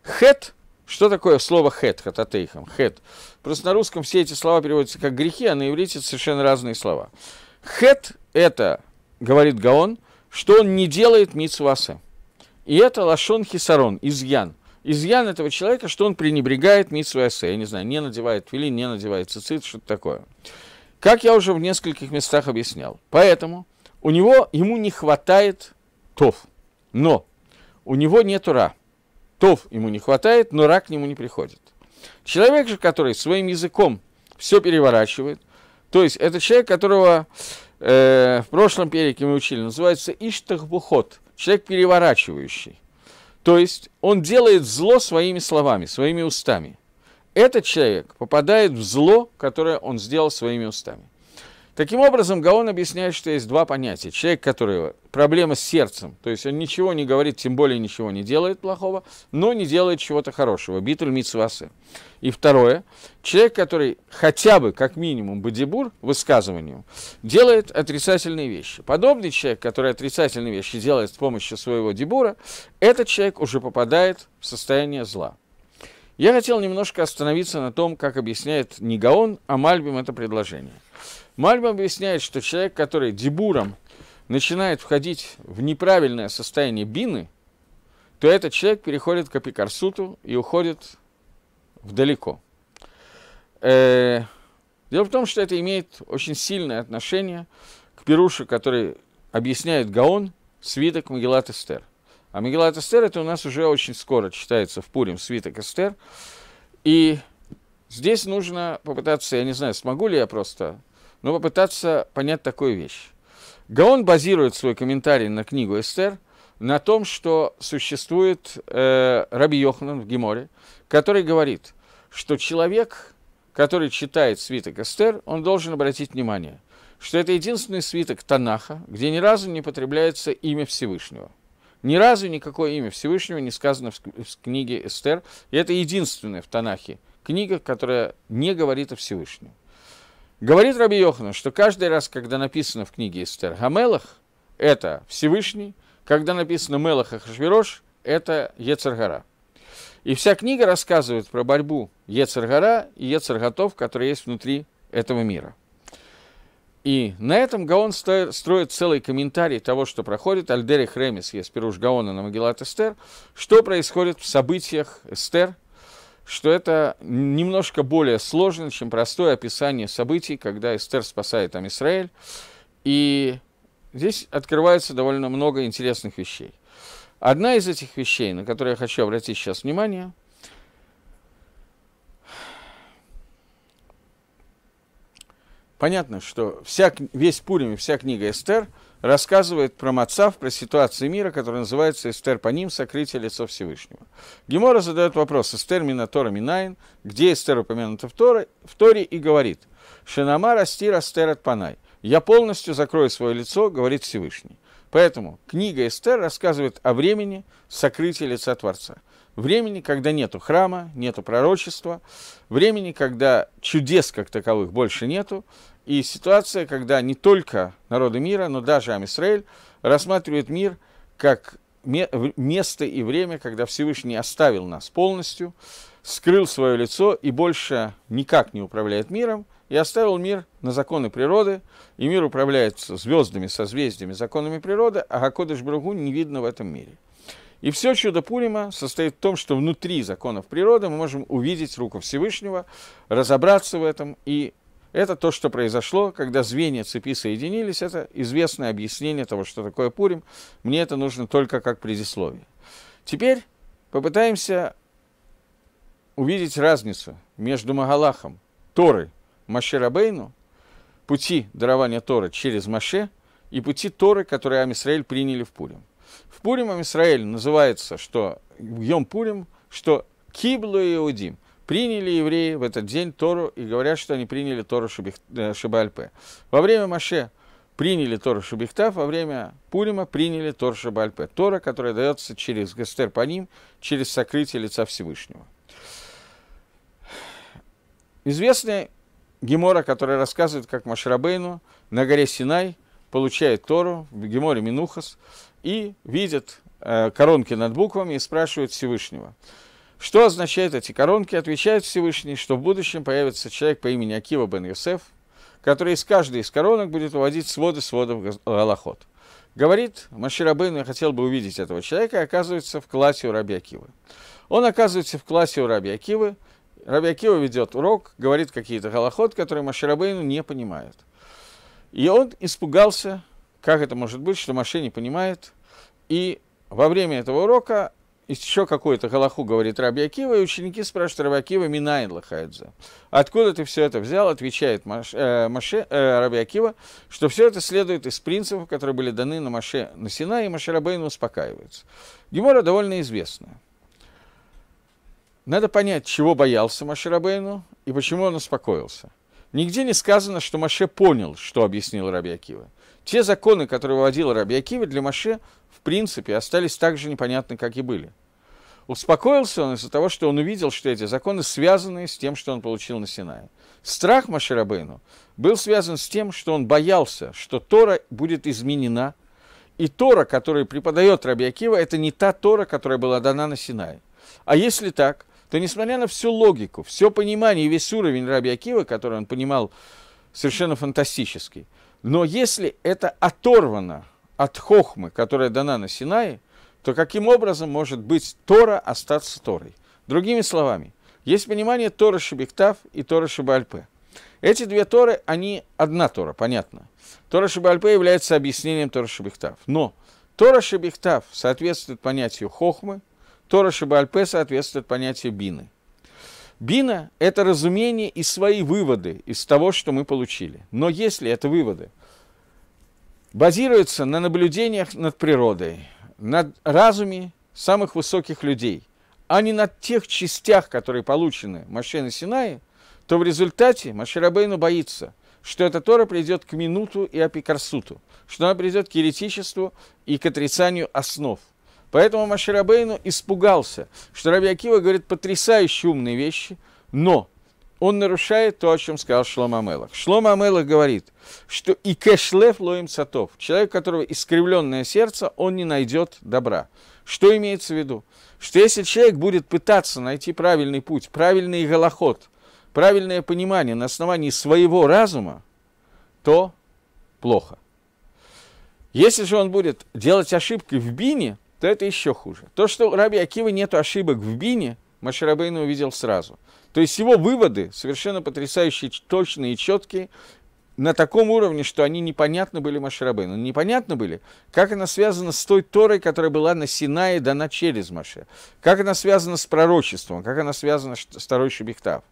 «Хет» – что такое слово «хет» – «хататейхам» – «хет». Просто на русском все эти слова переводятся как грехи, а на иврите совершенно разные слова. «Хет» – это, говорит Гаон, что он не делает митсваса. И это лашон хисарон, изъян – изъян этого человека, что он пренебрегает митсвэсэ, я не знаю, не надевает филин, не надевает цицит, что-то такое. Как я уже в нескольких местах объяснял. Поэтому у него, ему не хватает тов, но у него нет ра. Тов ему не хватает, но ра к нему не приходит. Человек же, который своим языком все переворачивает, то есть это человек, которого э, в прошлом переке мы учили, называется Иштахбухот, человек переворачивающий. То есть он делает зло своими словами, своими устами. Этот человек попадает в зло, которое он сделал своими устами. Таким образом, Гаон объясняет, что есть два понятия. Человек, которого проблема с сердцем, то есть он ничего не говорит, тем более ничего не делает плохого, но не делает чего-то хорошего. Битуль митсвасы. И второе, человек, который хотя бы, как минимум, бодибур, высказыванием, делает отрицательные вещи. Подобный человек, который отрицательные вещи делает с помощью своего дебура, этот человек уже попадает в состояние зла. Я хотел немножко остановиться на том, как объясняет не Гаон, а Мальбим это предложение. Мальба объясняет, что человек, который дебуром начинает входить в неправильное состояние бины, то этот человек переходит к апикарсуту и уходит вдалеко. Э, дело в том, что это имеет очень сильное отношение к Перуше, который объясняет Гаон, свиток Магеллат Эстер. А Магеллат Эстер это у нас уже очень скоро читается в Пурим свиток Эстер. И здесь нужно попытаться, я не знаю, смогу ли я просто но попытаться понять такую вещь. Гаон базирует свой комментарий на книгу Эстер на том, что существует э, Раби Йоханан в Геморе, который говорит, что человек, который читает свиток Эстер, он должен обратить внимание, что это единственный свиток Танаха, где ни разу не потребляется имя Всевышнего. Ни разу никакое имя Всевышнего не сказано в, в книге Эстер, и это единственная в Танахе книга, которая не говорит о Всевышнем. Говорит Раби Йохана, что каждый раз, когда написано в книге Эстер Гамелах, это Всевышний, когда написано Мелах Ахашвирош, это Ецергара. И вся книга рассказывает про борьбу Ецергара и Ецерготов, которые есть внутри этого мира. И на этом Гаон строит целый комментарий того, что проходит. Альдерих Ремис, есть пируш Гаона на Магеллат Эстер, что происходит в событиях Эстер – что это немножко более сложно, чем простое описание событий, когда Эстер спасает там Израиль. И здесь открывается довольно много интересных вещей. Одна из этих вещей, на которые я хочу обратить сейчас внимание, понятно, что вся, весь Пурим и вся книга Эстер – рассказывает про Мацав, про ситуацию мира, которая называется «Эстер по ним, сокрытие лицо Всевышнего». Гемора задает вопрос «Эстер Минатора Минайн», где Эстер упомянута в Торе, в Торе и говорит «Шинама расти растер от панай». «Я полностью закрою свое лицо», говорит Всевышний. Поэтому книга Эстер рассказывает о времени сокрытия лица Творца времени, когда нету храма, нету пророчества, времени, когда чудес как таковых больше нету, и ситуация, когда не только народы мира, но даже Амисраэль рассматривает мир как место и время, когда Всевышний оставил нас полностью, скрыл свое лицо и больше никак не управляет миром, и оставил мир на законы природы, и мир управляется звездами, созвездиями, законами природы, а Гакодыш Бругу не видно в этом мире. И все чудо Пурима состоит в том, что внутри законов природы мы можем увидеть руку Всевышнего, разобраться в этом. И это то, что произошло, когда звенья цепи соединились. Это известное объяснение того, что такое Пурим. Мне это нужно только как предисловие. Теперь попытаемся увидеть разницу между Магалахом, Торы, Рабейну, пути дарования Торы через Маше и пути Торы, которые Амисраэль приняли в Пурим. В Пуримом Израиль называется, что Йом Пурим, что кибло Иудим. Приняли евреи в этот день Тору и говорят, что они приняли Тору Шибих, э, Шибальпе. Во время Маше приняли Тору шубихта, во время Пурима приняли Тору Шибальпе. Тора, которая дается через Гестер по ним, через сокрытие лица Всевышнего. Известная Гемора, которая рассказывает, как Машрабейну на горе Синай – получает Тору, Геморе Минухас, и видит э, коронки над буквами и спрашивает Всевышнего. Что означают эти коронки? Отвечает Всевышний, что в будущем появится человек по имени Акива бен Йосеф, который из каждой из коронок будет выводить своды сводов Галахот. Говорит Маширабейн, я хотел бы увидеть этого человека, и оказывается в классе у Раби Акивы. Он оказывается в классе у Раби Акивы, Раби Акива ведет урок, говорит какие-то галахот, которые Маширабейну не понимает. И он испугался, как это может быть, что Маше не понимает. И во время этого урока еще какой-то Галаху говорит Раби Акива, и ученики спрашивают Раби Акива, Минайн Лахайдзе. Откуда ты все это взял? Отвечает Маш, э, Маше, э, Раби Акива, что все это следует из принципов, которые были даны на Маше на Сина, и Маше Рабейн успокаивается. Гемора довольно известная. Надо понять, чего боялся Маше Рабейну и почему он успокоился. Нигде не сказано, что Маше понял, что объяснил Раби Акива. Те законы, которые выводил Раби Акива, для Маше, в принципе, остались так же непонятны, как и были. Успокоился он из-за того, что он увидел, что эти законы связаны с тем, что он получил на Синае. Страх Маширабейну был связан с тем, что он боялся, что Тора будет изменена, и Тора, которую преподает Раби Акива, это не та Тора, которая была дана на Синае. А если так, то несмотря на всю логику, все понимание и весь уровень Раби Акива, который он понимал совершенно фантастический, но если это оторвано от хохмы, которая дана на Синае, то каким образом может быть Тора остаться Торой? Другими словами, есть понимание Тора Шебектав и Тора Шебальпе. Эти две Торы, они одна Тора, понятно. Тора Шебальпе является объяснением Тора Шебектав. Но Тора Шебектав соответствует понятию хохмы, Тора Шибальпе соответствует понятию бины. Бина – это разумение и свои выводы из того, что мы получили. Но если это выводы базируются на наблюдениях над природой, над разуме самых высоких людей, а не над тех частях, которые получены Маше на Синае, то в результате Маширабейну боится, что эта Тора придет к минуту и апикарсуту, что она придет к еретичеству и к отрицанию основ – Поэтому Маширабейну испугался, что Раби говорит потрясающе умные вещи, но он нарушает то, о чем сказал Шлом Амелах. Шлом Амелах говорит, что и кэшлев лоим сатов, человек, у которого искривленное сердце, он не найдет добра. Что имеется в виду? Что если человек будет пытаться найти правильный путь, правильный голоход, правильное понимание на основании своего разума, то плохо. Если же он будет делать ошибки в бине, то это еще хуже. То, что у Раби Акива нет ошибок в бине, Маширабейн увидел сразу. То есть его выводы совершенно потрясающие, точные и четкие, на таком уровне, что они непонятны были Маширабейну. Непонятны были, как она связана с той Торой, которая была на Синае дана через Маше. Как она связана с пророчеством, как она связана с Второй Шебехтав.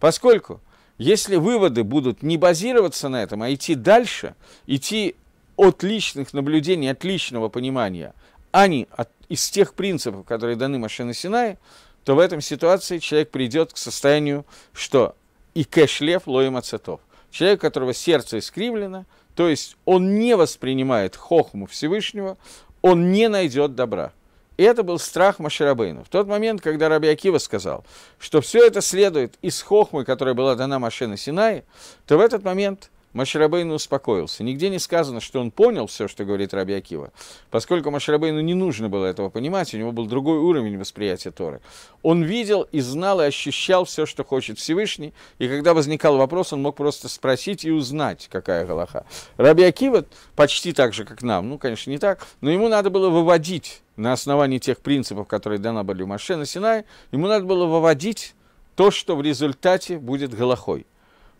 Поскольку, если выводы будут не базироваться на этом, а идти дальше, идти от личных наблюдений, от личного понимания, а от, из тех принципов, которые даны Машина Синай, то в этом ситуации человек придет к состоянию, что и кэшлев лоем ацетов. Человек, у которого сердце искривлено, то есть он не воспринимает хохму Всевышнего, он не найдет добра. И это был страх Маширабейну. В тот момент, когда Раби Акива сказал, что все это следует из хохмы, которая была дана Машина Синай, то в этот момент Маширабейн успокоился. Нигде не сказано, что он понял все, что говорит Раби Акива, поскольку Маширабейну не нужно было этого понимать, у него был другой уровень восприятия Торы. Он видел и знал и ощущал все, что хочет Всевышний, и когда возникал вопрос, он мог просто спросить и узнать, какая Галаха. Раби Акива почти так же, как нам, ну, конечно, не так, но ему надо было выводить на основании тех принципов, которые даны были Маше на Синай, ему надо было выводить то, что в результате будет Галахой.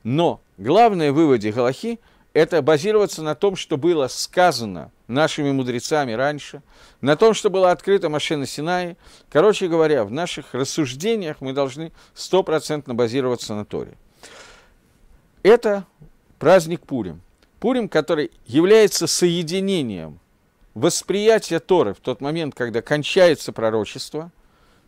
Но главное в выводе Галахи – это базироваться на том, что было сказано нашими мудрецами раньше, на том, что было открыта Машина Синае. Короче говоря, в наших рассуждениях мы должны стопроцентно базироваться на Торе. Это праздник Пурим. Пурим, который является соединением восприятия Торы в тот момент, когда кончается пророчество,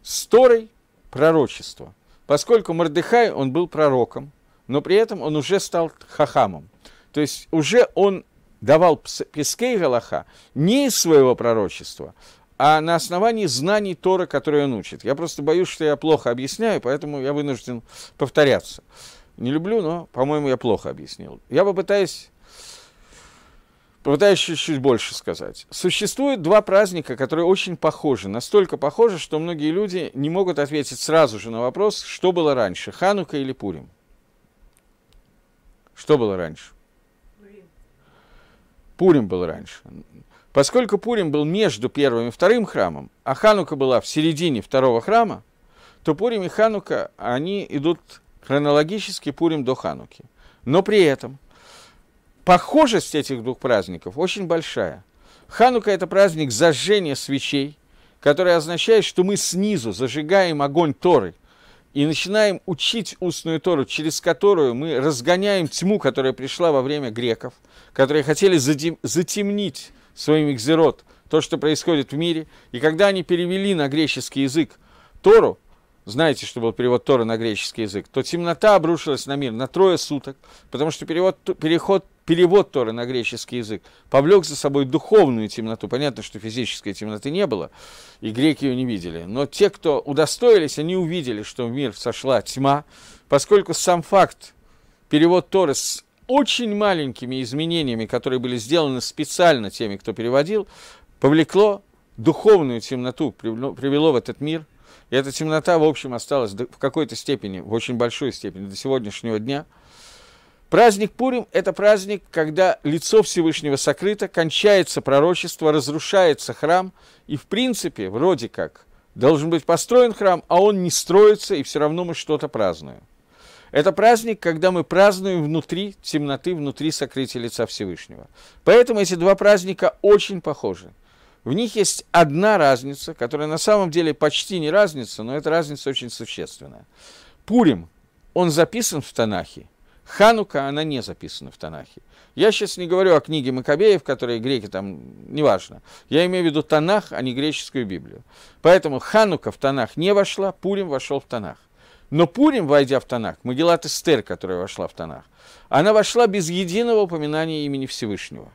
с Торой пророчество. Поскольку Мордыхай, он был пророком – но при этом он уже стал хахамом. То есть уже он давал Пескей Галаха не из своего пророчества, а на основании знаний Тора, которые он учит. Я просто боюсь, что я плохо объясняю, поэтому я вынужден повторяться. Не люблю, но, по-моему, я плохо объяснил. Я попытаюсь, попытаюсь чуть-чуть больше сказать. Существует два праздника, которые очень похожи, настолько похожи, что многие люди не могут ответить сразу же на вопрос, что было раньше, Ханука или Пурим. Что было раньше? Пурим. Пурим был раньше. Поскольку Пурим был между первым и вторым храмом, а Ханука была в середине второго храма, то Пурим и Ханука, они идут хронологически Пурим до Хануки. Но при этом похожесть этих двух праздников очень большая. Ханука – это праздник зажжения свечей, который означает, что мы снизу зажигаем огонь Торы – и начинаем учить устную Тору, через которую мы разгоняем тьму, которая пришла во время греков, которые хотели затемнить своим экзерот то, что происходит в мире. И когда они перевели на греческий язык Тору, знаете, что был перевод Тора на греческий язык, то темнота обрушилась на мир на трое суток, потому что перевод, переход перевод Торы на греческий язык повлек за собой духовную темноту. Понятно, что физической темноты не было, и греки ее не видели. Но те, кто удостоились, они увидели, что в мир сошла тьма, поскольку сам факт перевод Торы с очень маленькими изменениями, которые были сделаны специально теми, кто переводил, повлекло духовную темноту, привело в этот мир. И эта темнота, в общем, осталась в какой-то степени, в очень большой степени до сегодняшнего дня – Праздник Пурим – это праздник, когда лицо Всевышнего сокрыто, кончается пророчество, разрушается храм, и, в принципе, вроде как, должен быть построен храм, а он не строится, и все равно мы что-то празднуем. Это праздник, когда мы празднуем внутри темноты, внутри сокрытия лица Всевышнего. Поэтому эти два праздника очень похожи. В них есть одна разница, которая на самом деле почти не разница, но эта разница очень существенная. Пурим, он записан в Танахе, Ханука, она не записана в Танахе. Я сейчас не говорю о книге Макабеев, которые греки там, неважно. Я имею в виду Танах, а не греческую Библию. Поэтому Ханука в Танах не вошла, Пурим вошел в Танах. Но Пурим, войдя в Танах, Магеллат Эстер, которая вошла в Танах, она вошла без единого упоминания имени Всевышнего.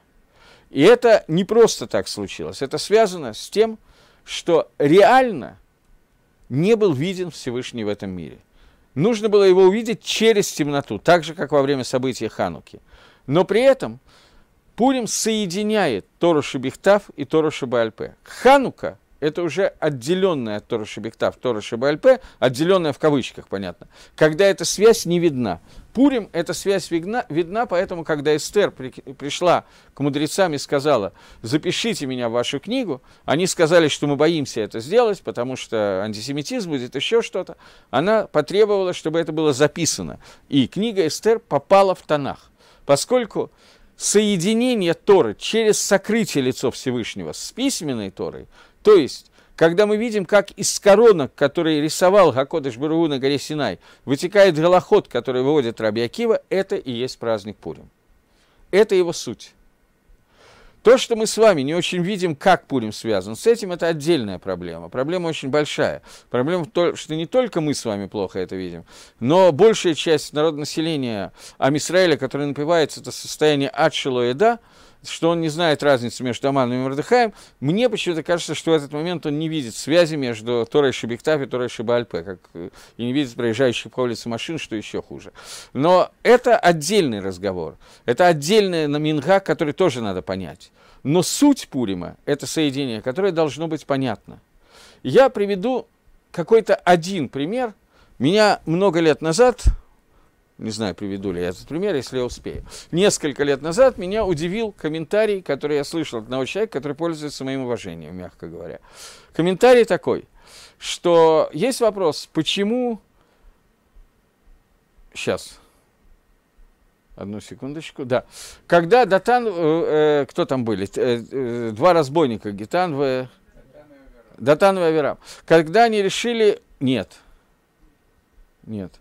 И это не просто так случилось, это связано с тем, что реально не был виден Всевышний в этом мире. Нужно было его увидеть через темноту, так же, как во время событий Хануки. Но при этом Пурим соединяет Тору Шибихтав и Тору Шибальпе. Ханука это уже отделенная от Тора Шебекта в Тора Шебальпе, отделенная в кавычках, понятно, когда эта связь не видна. Пурим эта связь видна, видна поэтому, когда Эстер при, пришла к мудрецам и сказала, запишите меня в вашу книгу, они сказали, что мы боимся это сделать, потому что антисемитизм будет еще что-то, она потребовала, чтобы это было записано. И книга Эстер попала в тонах, поскольку соединение Торы через сокрытие лицо Всевышнего с письменной Торой – то есть, когда мы видим, как из коронок, которые рисовал Гакодыш Бару на горе Синай, вытекает голоход, который выводит Раби Акива, это и есть праздник Пурим. Это его суть. То, что мы с вами не очень видим, как Пурим связан с этим, это отдельная проблема. Проблема очень большая. Проблема в том, что не только мы с вами плохо это видим, но большая часть народонаселения Амисраэля, который напивается, это состояние от Шилоэда, что он не знает разницы между Аманом и Мордыхаем, мне почему-то кажется, что в этот момент он не видит связи между Торой Шебектав и Торой Шебальпе, как и не видит проезжающих по улице машин, что еще хуже. Но это отдельный разговор, это отдельный наминга, который тоже надо понять. Но суть Пурима – это соединение, которое должно быть понятно. Я приведу какой-то один пример. Меня много лет назад не знаю, приведу ли я этот пример, если я успею. Несколько лет назад меня удивил комментарий, который я слышал от одного человека, который пользуется моим уважением, мягко говоря. Комментарий такой, что есть вопрос, почему... Сейчас. Одну секундочку, да. Когда Датан, э, э кто там были, э, э, два разбойника, Гитан, в... Датан и Аверам. Когда они решили... Нет. Нет.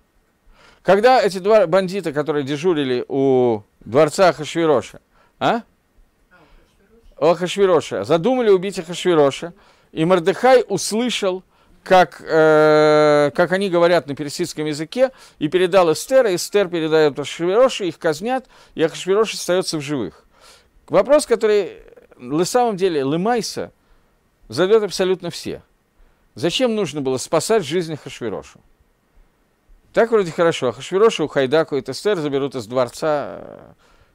Когда эти два бандита, которые дежурили у дворца Хашвироша, а? О Хашвироша, задумали убить Хашвироша, и Мордыхай услышал, как, э, как они говорят на персидском языке, и передал Эстера, Эстер передает Ахашвироше, их казнят, и Ахашвирош остается в живых. Вопрос, который на самом деле Лымайса задает абсолютно все. Зачем нужно было спасать жизнь Хашвирошу? Так вроде хорошо. Ахашвирошу, Хайдаку и Тестер заберут из дворца.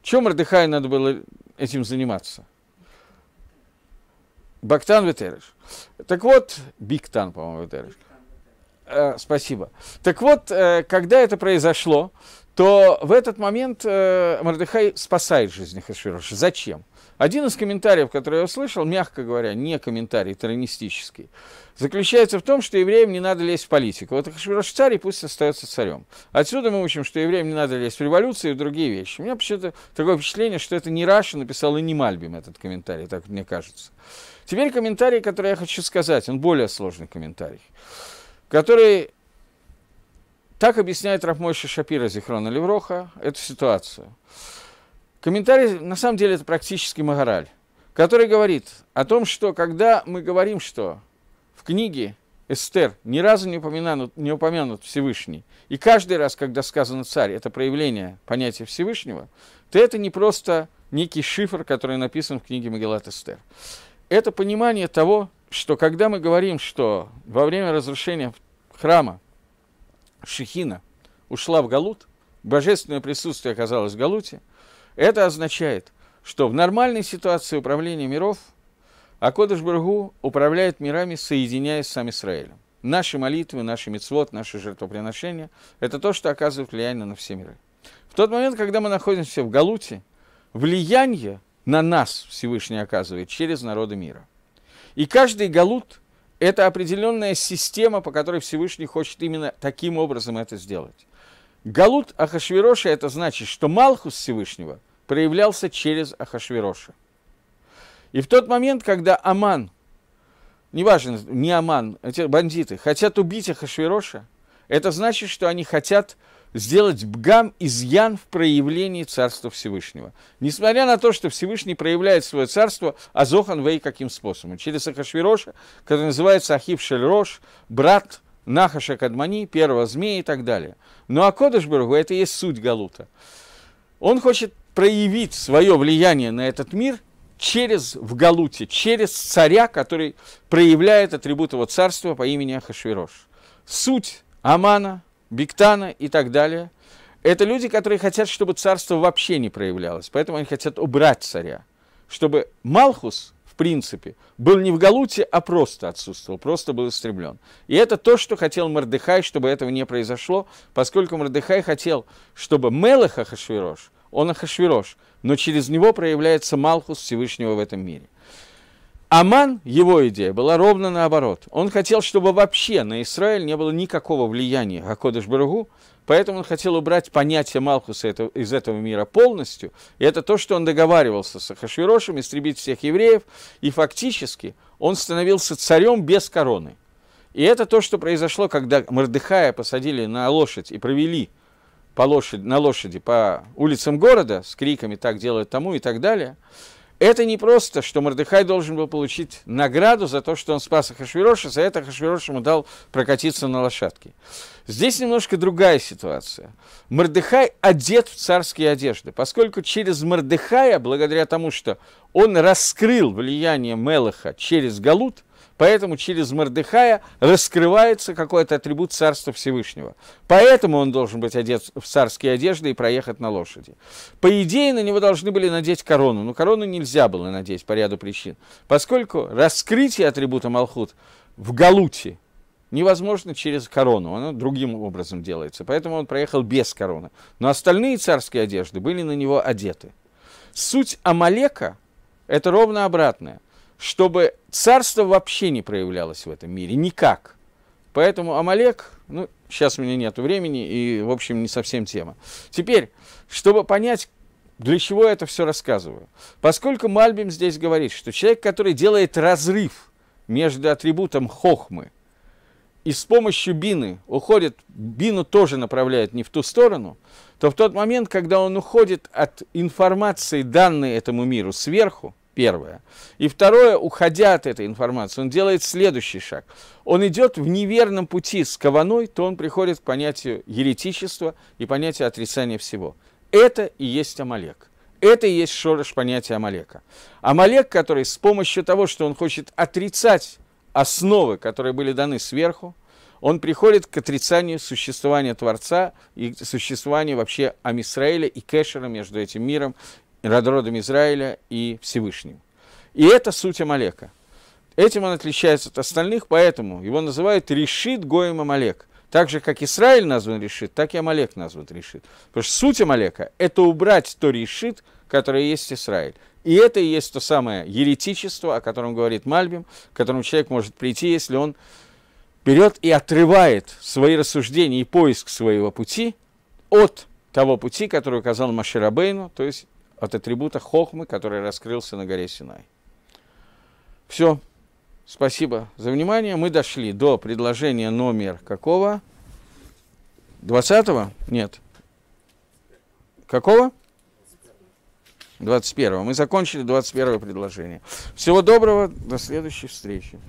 Чем Мордыхаю надо было этим заниматься? Бактан Ветерыш. Так вот, Биктан, по-моему, Ветерыш. Э, спасибо. Так вот, э, когда это произошло, то в этот момент э, Мордыхай спасает жизнь Ахашвироша. Зачем? Один из комментариев, который я услышал, мягко говоря, не комментарий, тронистический, заключается в том, что евреям не надо лезть в политику. Вот Ахашвирош царь, и пусть остается царем. Отсюда мы учим, что евреям не надо лезть в революцию и в другие вещи. У меня почему-то такое впечатление, что это не Раша написал и не Мальбим этот комментарий, так мне кажется. Теперь комментарий, который я хочу сказать, он более сложный комментарий, который так объясняет Рафмойша Шапира Зихрона Левроха эту ситуацию. Комментарий, на самом деле, это практически Магараль, который говорит о том, что когда мы говорим, что в книге Эстер ни разу не упомянут, не упомянут Всевышний, и каждый раз, когда сказано «царь», это проявление понятия Всевышнего, то это не просто некий шифр, который написан в книге Магеллат Эстер. Это понимание того, что когда мы говорим, что во время разрушения храма Шехина ушла в Галут, божественное присутствие оказалось в Галуте – это означает, что в нормальной ситуации управления миров Акодыш Бургу управляет мирами, соединяясь с сам Израилем. Наши молитвы, наши мецвод, наши жертвоприношения – это то, что оказывает влияние на все миры. В тот момент, когда мы находимся в Галуте, влияние на нас Всевышний оказывает через народы мира. И каждый Галут – это определенная система, по которой Всевышний хочет именно таким образом это сделать. Галут Ахашвироша – это значит, что Малхус Всевышнего проявлялся через Ахашвироша. И в тот момент, когда Аман, неважно, не Аман, эти бандиты, хотят убить Ахашвироша, это значит, что они хотят сделать бгам изъян в проявлении Царства Всевышнего. Несмотря на то, что Всевышний проявляет свое царство, Азохан Вей каким способом? Через Ахашвироша, который называется Ахив Шельрош, брат – Нахаша Кадмани, первого змея и так далее. Ну а Барагу – это и есть суть Галута. Он хочет проявить свое влияние на этот мир через в Галуте, через царя, который проявляет атрибут его царства по имени Ахашвирош. Суть Амана, Биктана и так далее – это люди, которые хотят, чтобы царство вообще не проявлялось, поэтому они хотят убрать царя, чтобы Малхус в принципе, был не в Галуте, а просто отсутствовал, просто был истреблен. И это то, что хотел Мордыхай, чтобы этого не произошло, поскольку Мордыхай хотел, чтобы Мелах Ахашвирош, он Ахашвирош, но через него проявляется Малхус Всевышнего в этом мире. Аман, его идея, была ровно наоборот. Он хотел, чтобы вообще на Израиль не было никакого влияния Акодыш Барагу, Поэтому он хотел убрать понятие Малхуса из этого мира полностью. И это то, что он договаривался с Ахашвирошем, истребить всех евреев. И фактически он становился царем без короны. И это то, что произошло, когда Мордыхая посадили на лошадь и провели по лошади, на лошади по улицам города с криками «так делают тому» и так далее – это не просто, что Мордыхай должен был получить награду за то, что он спас Ахашвироша, за это Ахашвирош ему дал прокатиться на лошадке. Здесь немножко другая ситуация. Мордыхай одет в царские одежды, поскольку через Мордыхая, благодаря тому, что он раскрыл влияние Мелаха через Галут – Поэтому через Мордыхая раскрывается какой-то атрибут Царства Всевышнего. Поэтому он должен быть одет в царские одежды и проехать на лошади. По идее, на него должны были надеть корону, но корону нельзя было надеть по ряду причин, поскольку раскрытие атрибута Малхут в Галуте невозможно через корону, оно другим образом делается, поэтому он проехал без короны. Но остальные царские одежды были на него одеты. Суть Амалека – это ровно обратное – чтобы царство вообще не проявлялось в этом мире, никак. Поэтому Амалек, ну, сейчас у меня нет времени и, в общем, не совсем тема. Теперь, чтобы понять, для чего я это все рассказываю. Поскольку Мальбим здесь говорит, что человек, который делает разрыв между атрибутом хохмы и с помощью бины уходит, бину тоже направляет не в ту сторону, то в тот момент, когда он уходит от информации, данной этому миру сверху, Первое. И второе, уходя от этой информации, он делает следующий шаг. Он идет в неверном пути с кованой, то он приходит к понятию еретичества и понятию отрицания всего. Это и есть Амалек. Это и есть шорош понятия Амалека. Амалек, который с помощью того, что он хочет отрицать основы, которые были даны сверху, он приходит к отрицанию существования Творца и существования вообще Амисраэля и кешера между этим миром над родом Израиля и Всевышним. И это суть Амалека. Этим он отличается от остальных, поэтому его называют Решит Гоем Амалек. Так же, как Израиль назван Решит, так и Амалек назван Решит. Потому что суть Амалека – это убрать то Решит, которое есть Израиль. И это и есть то самое еретичество, о котором говорит Мальбим, к которому человек может прийти, если он берет и отрывает свои рассуждения и поиск своего пути от того пути, который указал Маширабейну, то есть от атрибута хохмы, который раскрылся на горе Синай. Все. Спасибо за внимание. Мы дошли до предложения номер какого? 20-го? Нет. Какого? 21-го. Мы закончили 21-е предложение. Всего доброго, до следующей встречи.